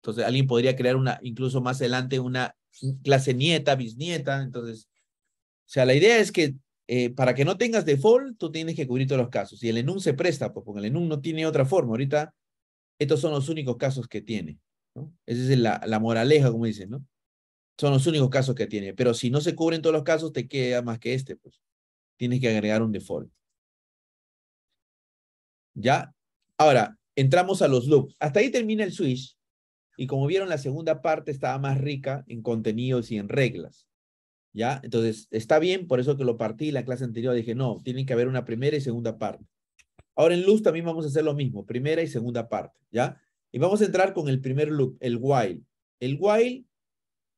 [SPEAKER 1] Entonces alguien podría crear una, incluso más adelante, una clase nieta, bisnieta. Entonces, o sea, la idea es que eh, para que no tengas default, tú tienes que cubrir todos los casos. Y el enum se presta, pues porque el enum no tiene otra forma. Ahorita, estos son los únicos casos que tiene. ¿no? Esa es la, la moraleja, como dicen, ¿no? Son los únicos casos que tiene. Pero si no se cubren todos los casos, te queda más que este, pues. Tienes que agregar un default. ¿Ya? Ahora, entramos a los loops. Hasta ahí termina el switch. Y como vieron, la segunda parte estaba más rica en contenidos y en reglas. ¿Ya? Entonces, está bien, por eso que lo partí la clase anterior. Dije, no, tiene que haber una primera y segunda parte. Ahora en loops también vamos a hacer lo mismo, primera y segunda parte, ¿ya? Y vamos a entrar con el primer loop, el while. El while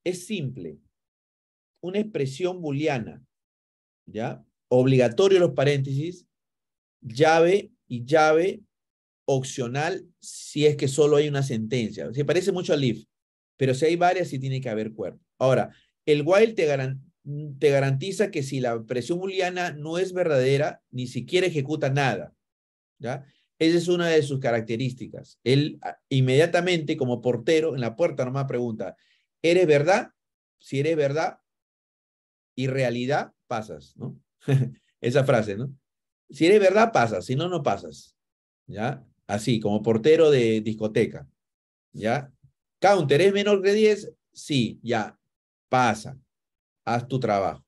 [SPEAKER 1] es simple, una expresión booleana, ¿ya? Obligatorio los paréntesis, llave y llave opcional si es que solo hay una sentencia. Se parece mucho al IF, pero si hay varias, sí tiene que haber cuerpo. Ahora, el while te, garantiza que si la presión booleana no es verdadera, ni siquiera ejecuta nada. ¿ya? Esa es una de sus características. Él ah, inmediatamente, como portero, en la puerta nomás pregunta, ¿eres verdad? Si eres verdad y realidad, pasas, ¿no? Esa frase, ¿no? Si eres verdad, pasas, si no, no pasas. ¿Ya? así, como portero de discoteca, ¿ya? Counter, ¿es menor que 10? Sí, ya, pasa, haz tu trabajo.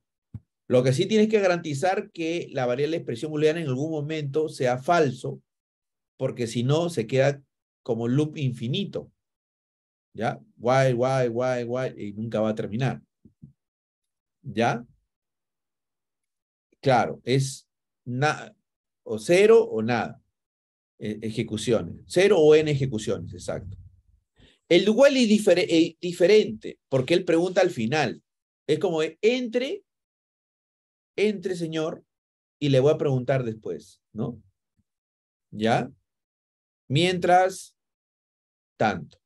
[SPEAKER 1] Lo que sí tienes que garantizar que la variable de expresión booleana en algún momento sea falso, porque si no, se queda como loop infinito. ¿Ya? Guay, why, why, why, y nunca va a terminar. ¿Ya? Claro, es o cero o nada. Eh, ejecuciones. Cero o N ejecuciones, exacto. El dual es, eh, diferente, porque él pregunta al final. Es como,
[SPEAKER 2] entre, entre, señor, y le voy a preguntar después, ¿no? ¿Ya? Mientras, tanto,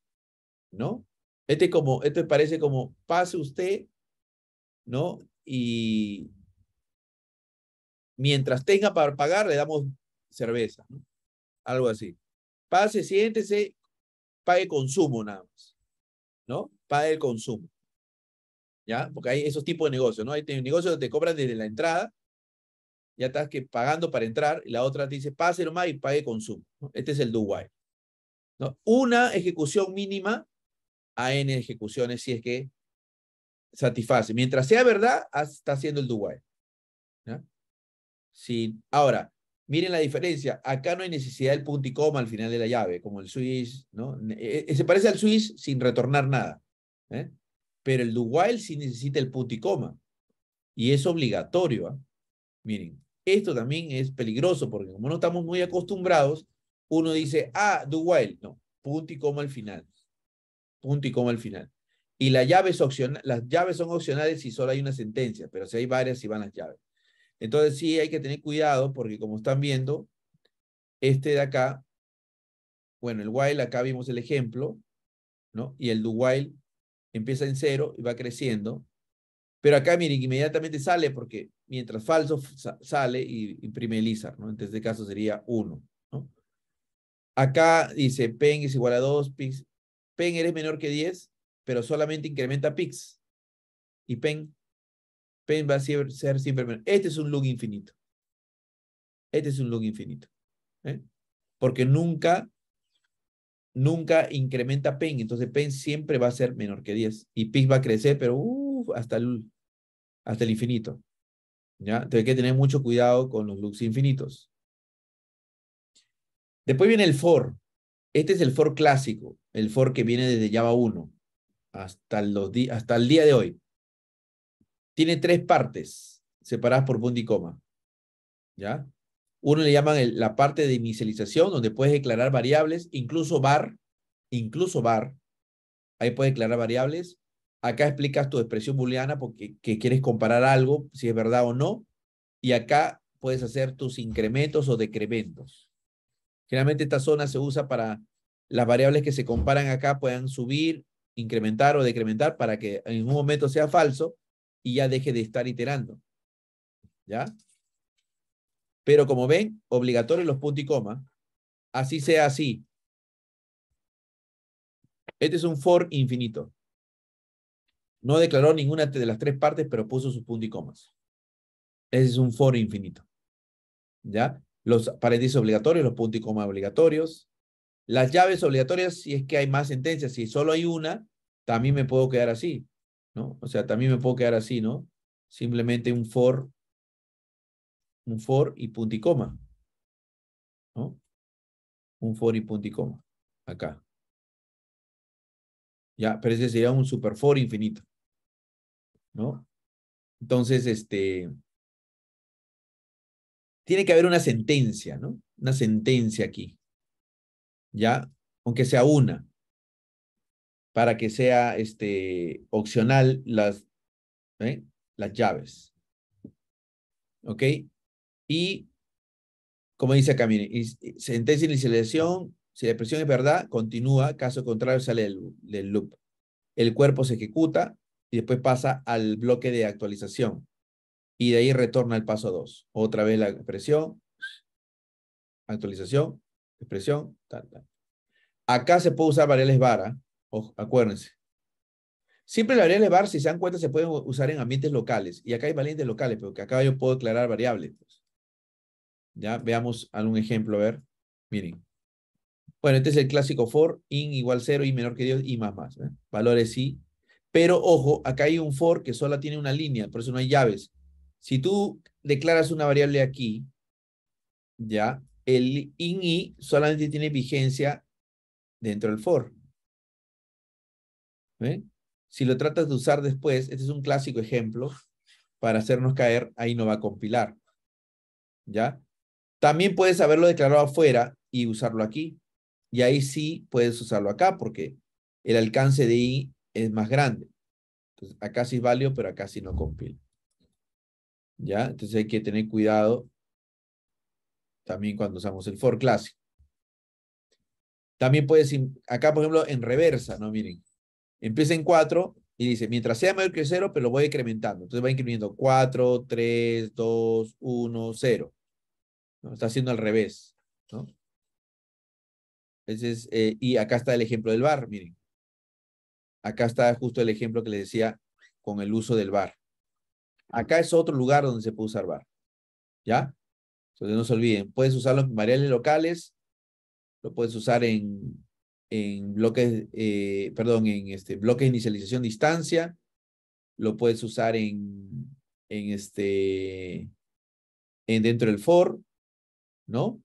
[SPEAKER 2] ¿no? Este como, este parece como, pase usted, ¿no?
[SPEAKER 1] Y mientras tenga para pagar, le damos cerveza, ¿no? algo así. Pase, siéntese, pague consumo nada más, ¿no? Pague el consumo. ¿Ya? Porque hay esos tipos de negocios, ¿no? Hay negocios donde te cobran desde la entrada, ya estás que pagando para entrar, y la otra te dice, pase nomás y pague consumo. Este es el Dubai. ¿no? Una ejecución mínima a N ejecuciones si es que satisface. Mientras sea verdad, está haciendo el Dubai. ¿ya? ahora, Miren la diferencia. Acá no hay necesidad del punto y coma al final de la llave, como el Swiss, ¿no? E, e, se parece al Swiss sin retornar nada. ¿eh? Pero el while sí necesita el punto y coma. Y es obligatorio. ¿ah? Miren, esto también es peligroso porque como no estamos muy acostumbrados, uno dice, ah, while. No, punto y coma al final. Punto y coma al final. Y la llave es opcional, las llaves son opcionales si solo hay una sentencia, pero si hay varias, si van las llaves. Entonces sí hay que tener cuidado porque como están viendo, este de acá, bueno, el while, acá vimos el ejemplo, ¿no? Y el do while empieza en cero y va creciendo. Pero acá, miren, inmediatamente sale porque mientras falso sale y imprime el ISAR, ¿no? En este caso sería 1, ¿no? Acá dice pen es igual a 2, pix. Pen eres menor que 10, pero solamente incrementa pix. Y pen Pen va a ser, siempre menor. Este es un look infinito. Este es un look infinito. ¿eh? Porque nunca, nunca incrementa Pen. Entonces Pen siempre va a ser menor que 10. Y Pic va a crecer, pero hasta, el, hasta el infinito. ¿ya? Entonces que tener mucho cuidado con los looks infinitos. Después viene el for. Este es el for clásico, el for que viene desde Java 1 hasta, los hasta el día de hoy tiene tres partes separadas por punto y coma. ¿Ya? Uno le llaman la parte de inicialización, donde puedes declarar variables, incluso bar, incluso var. Ahí puedes declarar variables. Acá explicas tu expresión booleana porque que quieres comparar algo, si es verdad o no. Y acá puedes hacer tus incrementos o decrementos. Generalmente esta zona se usa para las variables que se comparan acá puedan subir, incrementar o decrementar para que en un momento sea falso y ya deje de estar iterando. ¿Ya? Pero como ven, obligatorios los puntos y coma. Así sea así. Este es un for infinito. No declaró ninguna de las tres partes, pero puso sus puntos y comas. Ese es un for infinito. ¿Ya? Los paréntesis obligatorios, los puntos y coma obligatorios. Las llaves obligatorias, si es que hay más sentencias, si solo hay una, también me puedo quedar así. ¿no? O sea, también me puedo quedar así, ¿no?
[SPEAKER 2] Simplemente un for, un for y punto y coma, ¿no? Un for y punto y coma, acá. Ya, pero ese sería un super for infinito, ¿no? Entonces, este, tiene que haber una sentencia, ¿no? Una sentencia aquí, ¿ya? Aunque sea una,
[SPEAKER 1] para que sea este, opcional las, ¿eh? las llaves. ¿Ok? Y, como dice acá, mire, sentencia de inicialización, si la expresión es verdad, continúa, caso contrario sale del, loop. El cuerpo se ejecuta y después pasa al bloque de actualización. Y de ahí retorna al paso 2. Otra vez la expresión, actualización, expresión, tal, tal. Acá se puede usar variables vara Ojo, acuérdense. Siempre la variable var, si se dan cuenta, se pueden usar en ambientes locales. Y acá hay variables locales, pero que acá yo puedo declarar variables. Pues. Ya, veamos algún ejemplo, a ver. Miren. Bueno, este es el clásico for, in igual 0, y menor que 10, y más más. ¿eh? Valores sí. Pero ojo, acá hay un for que solo tiene una línea, por eso no hay llaves. Si tú declaras una variable aquí, ya, el in y solamente tiene vigencia dentro del for. ¿eh? Si lo tratas de usar después, este es un clásico ejemplo para hacernos caer, ahí no va a compilar. ¿Ya? También puedes haberlo declarado afuera y usarlo aquí. Y ahí sí puedes usarlo acá porque el alcance de i es más grande. acá sí es válido, pero acá sí no compila. ¿Ya? Entonces hay que tener cuidado también cuando usamos el for clásico. También puedes, acá por ejemplo en reversa, ¿no? Miren, Empieza en 4 y dice, mientras sea mayor que 0, pero lo voy incrementando. Entonces va incrementando 4, 3, 2, 1, 0. Está haciendo al revés. ¿no? Eh, y acá está el ejemplo del bar, miren. Acá está justo el ejemplo que les decía con el uso del bar. Acá es otro lugar donde se puede usar bar. ¿Ya? Entonces no se olviden, puedes usarlo en variables locales, lo puedes usar en en bloques, eh, perdón, en este, bloque de inicialización distancia, lo puedes usar en, en este, en dentro del for, ¿no?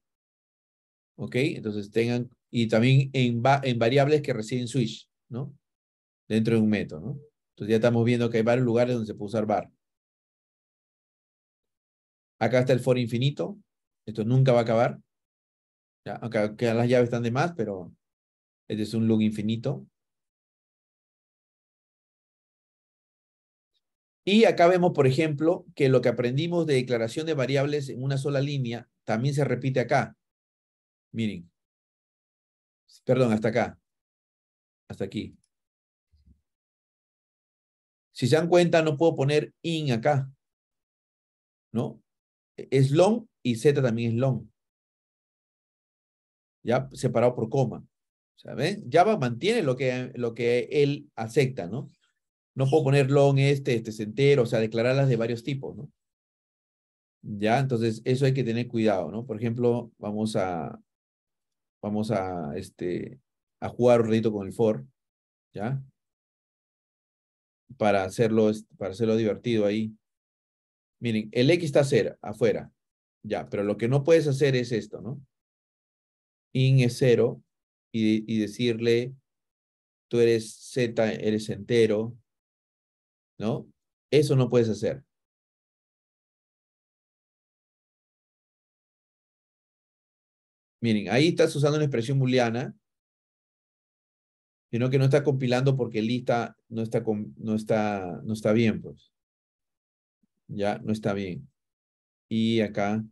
[SPEAKER 1] ¿Ok? Entonces tengan, y también en, en variables que reciben switch, ¿no? Dentro de un método, ¿no? Entonces ya estamos viendo que hay varios lugares donde se puede usar var.
[SPEAKER 2] Acá está el for infinito. Esto nunca va a acabar. aunque, aunque las llaves están de más, pero es un long infinito. Y acá vemos,
[SPEAKER 1] por ejemplo, que lo que aprendimos de declaración de variables en una sola línea también se repite acá.
[SPEAKER 2] Miren. Perdón, hasta acá. Hasta aquí. Si se dan cuenta, no puedo poner in acá. ¿No? Es long y z también es long. Ya separado por coma. ¿Sabes? Java mantiene lo que,
[SPEAKER 1] lo que él acepta, ¿no? No puedo poner long, este, este, entero, o sea, declararlas de varios tipos, ¿no? Ya, entonces eso hay que tener cuidado, ¿no? Por ejemplo, vamos a, vamos a, este, a jugar un ratito con el for, ¿ya? Para hacerlo, para hacerlo divertido ahí. Miren, el X está cero, afuera, ya, pero lo que no puedes hacer es esto, ¿no? In es cero, y, decirle,
[SPEAKER 2] tú eres Z, eres entero, ¿no? Eso no puedes hacer. Miren, ahí estás usando una expresión booleana, sino que
[SPEAKER 1] no está compilando porque lista no está, no está, no está bien, pues. Ya, no está bien. Y acá,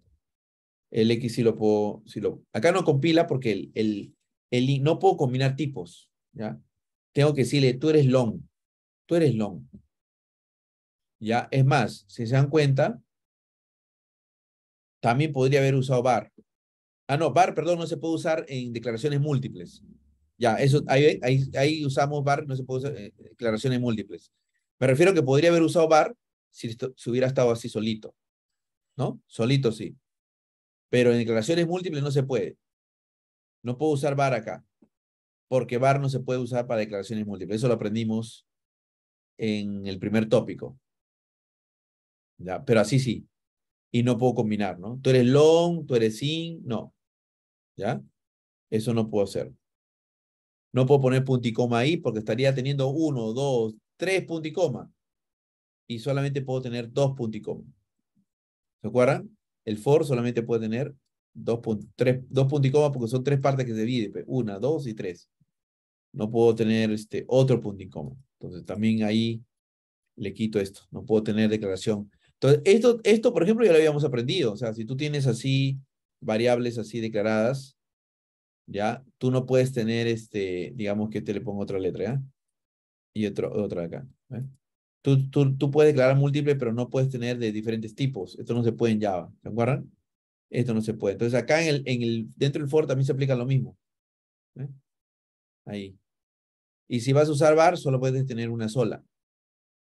[SPEAKER 1] el X sí lo puedo, lo, acá no compila porque el, no puedo combinar tipos, ¿ya?
[SPEAKER 2] Tengo que decirle, tú eres long, tú eres long. ¿Ya? Es más, si se dan cuenta, también podría haber usado bar.
[SPEAKER 1] Ah, no, bar, perdón, no se puede usar en declaraciones múltiples. Ya, eso, ahí, ahí, usamos bar, no se puede usar en eh, declaraciones múltiples. Me refiero a que podría haber usado bar si, hubiera estado así solito. ¿No? Solito sí. Pero en declaraciones múltiples no se puede. No puedo usar bar acá, porque bar no se puede usar para declaraciones múltiples. Eso lo aprendimos en el primer tópico. ¿Ya? Pero así sí. Y no puedo combinar, ¿no? Tú eres long, tú eres sin, no. ¿Ya? Eso no puedo hacer. No puedo poner punticoma ahí porque estaría teniendo uno, dos, tres punticoma. Y solamente puedo tener dos punticoma. ¿Se acuerdan? El for solamente puede tener Dos, tres, dos porque son tres partes que se dividen. Pues, una, dos y tres. No puedo tener este otro punto y coma. Entonces también ahí le quito esto. No puedo tener declaración. Entonces, esto, esto, por ejemplo, ya lo habíamos aprendido. O sea, si tú tienes así variables así declaradas, ya, tú no puedes tener este, digamos que te le pongo otra letra, ¿ya? Y otra otra acá. Tú, tú, puedes declarar múltiples, pero no puedes tener de diferentes tipos. Esto no se puede en Java. ¿Se acuerdan? esto no se puede. Entonces acá en el, en el, dentro del for también se aplica lo mismo. ¿eh? Ahí.
[SPEAKER 2] Y si vas a usar var, solo puedes tener una sola.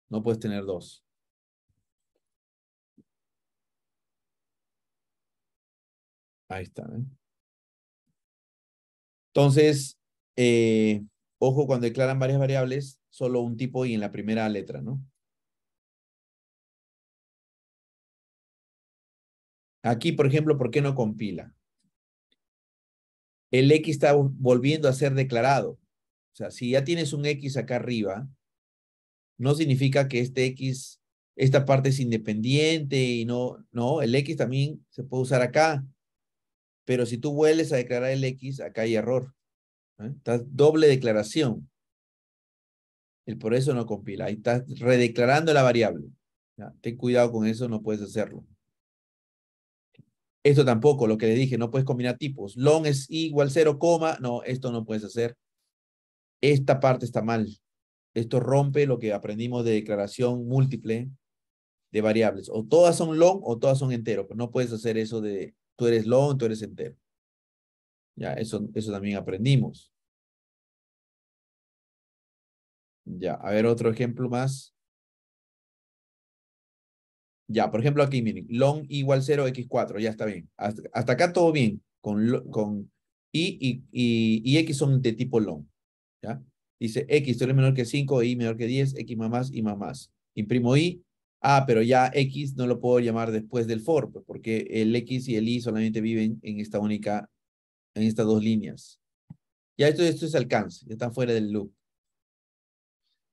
[SPEAKER 2] No puedes tener dos. Ahí está. ¿eh? Entonces, eh, ojo, cuando declaran varias variables, solo un tipo y en la primera letra, ¿no? Aquí, por ejemplo, ¿por qué no compila? El X está volviendo a ser declarado. O sea, si ya
[SPEAKER 1] tienes un X acá arriba, no significa que este X, esta parte es independiente y no, no, el X también se puede usar acá. Pero si tú vuelves a declarar el X, acá hay error. Estás doble declaración. El por eso no compila. Ahí estás redeclarando la variable. ¿ya? Ten cuidado con eso, no puedes hacerlo. Esto tampoco, lo que le dije, no puedes combinar tipos. Long es igual cero coma. No, esto no puedes hacer. Esta parte está mal. Esto rompe lo que aprendimos de declaración múltiple de variables. O todas son long o todas son enteros. Pero no puedes hacer eso de tú eres long, tú eres entero.
[SPEAKER 2] Ya, eso, eso también aprendimos. Ya, a ver otro ejemplo más. Ya, por ejemplo, aquí miren, long igual 0, x4, ya está bien. Hasta, acá todo bien,
[SPEAKER 1] con, con y, y, y, x son de tipo long. ¿ya? Dice x es menor que 5, y menor que 10, x más más, y más más. Imprimo y, ah, pero ya x no lo puedo llamar después del for, pues, porque el x y el y solamente viven en esta única, en estas dos líneas. Ya esto, esto es alcance, ya está fuera del loop.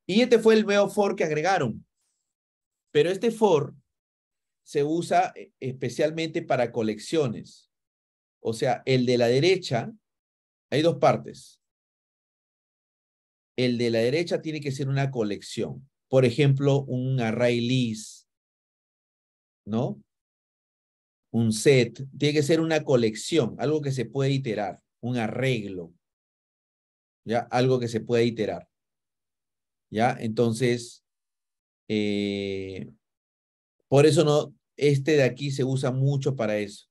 [SPEAKER 1] Y este fue el nuevo for que agregaron. Pero este for se usa eh, especialmente para colecciones. O sea, el de la derecha, hay dos partes. El de la derecha tiene que ser una colección. Por ejemplo, un array list, ¿no? Un set. Tiene que ser una colección, algo que se puede iterar, un arreglo. ¿Ya? Algo que se puede iterar. ¿Ya? Entonces, eh, por eso no, este de aquí se usa mucho para eso.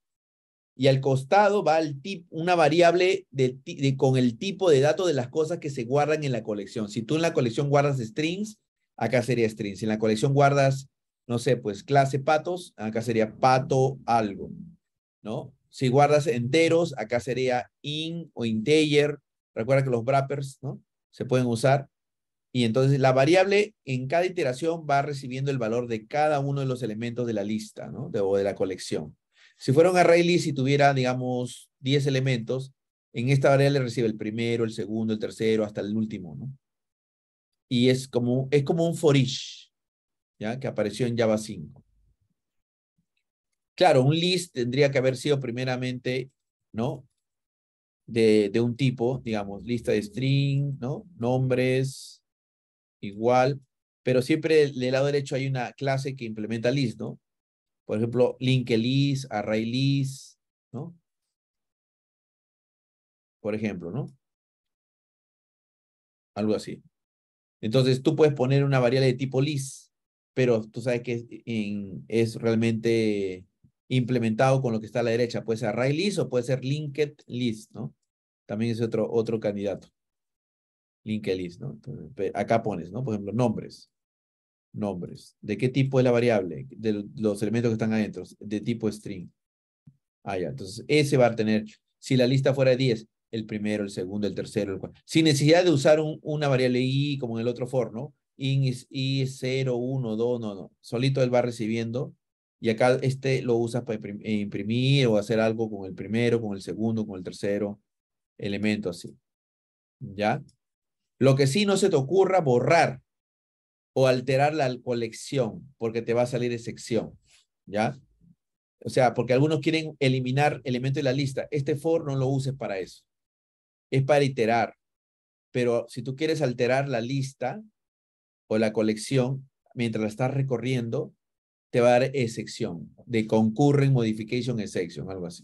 [SPEAKER 1] Y al costado va tip, una variable de, con el tipo de dato de las cosas que se guardan en la colección. Si tú en la colección guardas strings, acá sería strings. Si en la colección guardas, no sé, pues clase patos, acá sería pato algo, ¿no? Si guardas enteros, acá sería in o integer. Recuerda que los wrappers, ¿no? Se pueden usar. Y entonces la variable en cada iteración va recibiendo el valor de cada uno de los elementos de la lista ¿no? de, o de la colección. Si fuera un array list y tuviera, digamos, 10 elementos, en esta variable recibe el primero, el segundo, el tercero, hasta el último. ¿no? Y es como, es como un for each, ¿ya? que apareció en Java 5. Claro, un list tendría que haber sido primeramente, ¿no? De, de un tipo, digamos, lista de string, ¿no? Nombres, igual, pero siempre del lado derecho hay una clase que implementa
[SPEAKER 2] list, ¿no? Por ejemplo, list, array list, ¿no? Por ejemplo, ¿no? Algo así. Entonces, tú puedes poner una variable de tipo list, pero tú sabes que
[SPEAKER 1] es, realmente implementado con lo que está a la derecha. Puede ser array list o puede ser linked list, ¿no? También es otro, otro candidato linked list, ¿no? acá pones, ¿no? Por ejemplo, nombres. Nombres. ¿De qué tipo es la variable? De los elementos que están adentro. De tipo string. Ah, ya. Entonces, ese va a tener, si la lista fuera de 10, el primero, el segundo, el tercero, el cuarto. Sin necesidad de usar una variable i como en el otro for, ¿no? in i 0, 1, 2, no, no. Solito él va recibiendo y acá este lo usas para eh, imprimir o hacer algo con el primero, con el segundo, con el tercero elemento así. ¿Ya? Lo que sí no se te ocurra borrar o alterar la colección, porque te va a salir excepción. ¿ya? O sea, porque algunos quieren eliminar elementos de la lista. Este for no lo uses para eso. Es para iterar. Pero si tú quieres alterar la lista o la colección mientras la estás recorriendo, te va a dar excepción de concurrent modification exception, algo así.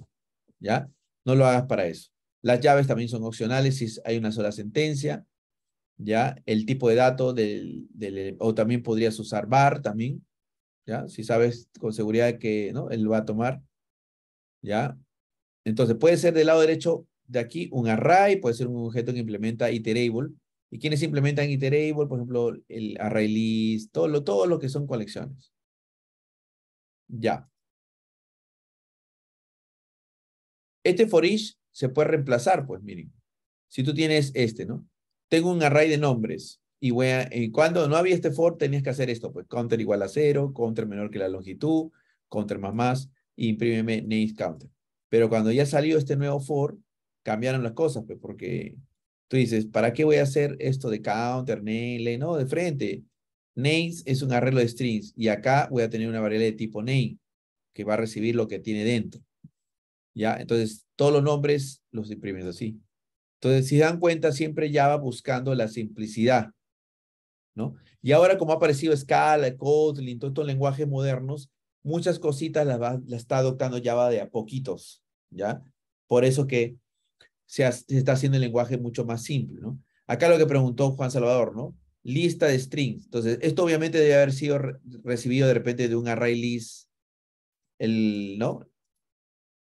[SPEAKER 1] ¿Ya? No lo hagas para eso. Las llaves también son opcionales si hay una sola sentencia. ¿ya? El tipo de dato del, o también podrías usar bar también, ¿ya? Si sabes con seguridad que, ¿no? Él lo va a tomar, ¿ya? Entonces puede ser del lado derecho de aquí un array, puede ser un objeto que implementa iterable. ¿Y quienes
[SPEAKER 2] implementan iterable? Por ejemplo, el array list, todo lo, todo lo que son colecciones. Ya. Este for each se puede reemplazar, pues miren. Si tú tienes este, ¿no? tengo un array de
[SPEAKER 1] nombres. Y voy a, cuando no había este for, tenías que hacer esto. Pues counter igual a cero, counter menor que la longitud, counter más más, y imprímeme names counter. Pero cuando ya salió este nuevo for, cambiaron las cosas, pues porque tú dices, ¿para qué voy a hacer esto de counter, name, No, de frente. Names es un arreglo de strings y acá voy a tener una variable de tipo name que va a recibir lo que tiene dentro. ¿Ya? Entonces, todos los nombres los imprimes así. Entonces, si dan cuenta, siempre ya va buscando la simplicidad, ¿no? Y ahora como ha aparecido Scala, Kotlin, todos estos lenguajes modernos, muchas cositas las, va, está adoptando Java de a poquitos, ¿ya? Por eso que se, está haciendo el lenguaje mucho más simple, ¿no? Acá lo que preguntó Juan Salvador, ¿no? Lista de strings. Entonces, esto obviamente debe haber sido recibido de repente de un array list, el, ¿no?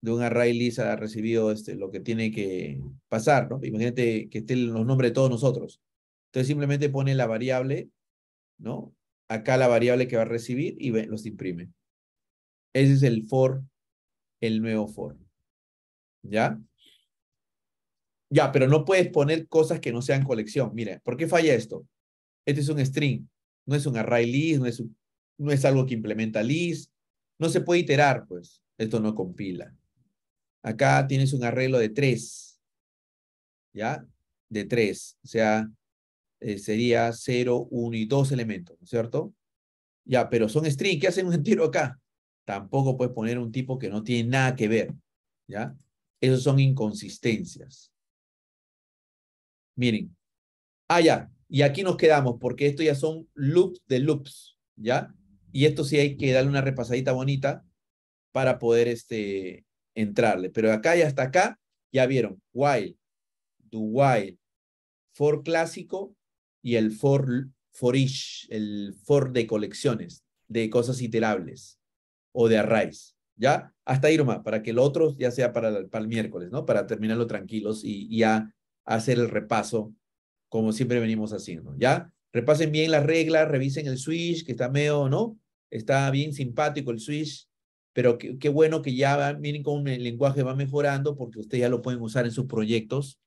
[SPEAKER 1] de un array list ha recibido este, lo que tiene que pasar, ¿no? Imagínate que estén los nombres de todos nosotros. Entonces simplemente pone la variable, ¿no? Acá la variable que va a recibir y los imprime. Ese es el for, el nuevo for. ¿Ya? Ya, pero no puedes poner cosas que no sean colección. Mira, ¿por qué falla esto? Este es un string, no es un array list, no es, no es algo que implementa list. No se puede iterar, pues. Esto no compila. Acá tienes un arreglo de tres. ¿Ya? De tres. O sea, eh, sería 0, 1 y 2 elementos, cierto? Ya, pero son string. ¿Qué hacen un tiro acá? Tampoco puedes poner un tipo que no tiene nada que ver. ¿Ya? Esas son inconsistencias. Miren. Ah, ya. Y aquí nos quedamos porque esto ya son loops de loops. ¿Ya? Y esto sí hay que darle una repasadita bonita para poder este, entrarle. Pero acá y hasta acá, ya vieron, while, do while, for clásico y el for, forish, el for de colecciones, de cosas iterables o de arrays. ¿Ya? Hasta Irma para que el otro ya sea para el, para miércoles, ¿no? Para terminarlo tranquilos y, y ya hacer el repaso como siempre venimos haciendo, ¿ya? Repasen bien las reglas, revisen el switch, que está medio, ¿no? Está bien simpático el switch, pero qué bueno que ya miren cómo el lenguaje va mejorando porque ustedes ya lo pueden usar en sus proyectos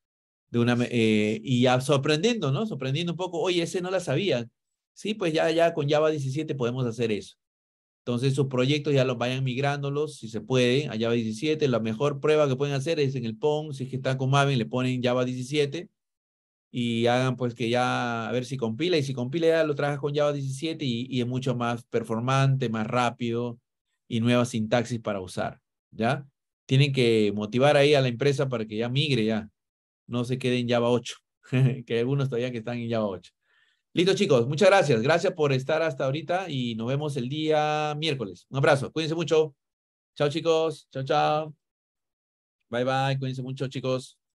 [SPEAKER 1] de una, eh, y ya sorprendiendo, ¿no? Sorprendiendo un poco, oye, ese no la sabía. Sí, pues ya, ya con Java 17 podemos hacer eso. Entonces sus proyectos ya los vayan migrándolos, si se puede, a Java 17. La mejor prueba que pueden hacer es en el PON, si es que están con Maven, le ponen Java 17 y hagan pues que ya, a ver si compila, y si compila ya lo trabajas con Java 17 y, y es mucho más performante, más rápido, y nueva sintaxis para usar, ¿ya? Tienen que motivar ahí a la empresa para que ya migre, ya. No se quede en Java 8, que algunos todavía que están en Java 8. Listo, chicos. Muchas gracias. Gracias por estar hasta ahorita y nos vemos el día miércoles.
[SPEAKER 2] Un abrazo. Cuídense mucho. Chao, chicos. Chao, chao. Bye, bye. Cuídense mucho, chicos.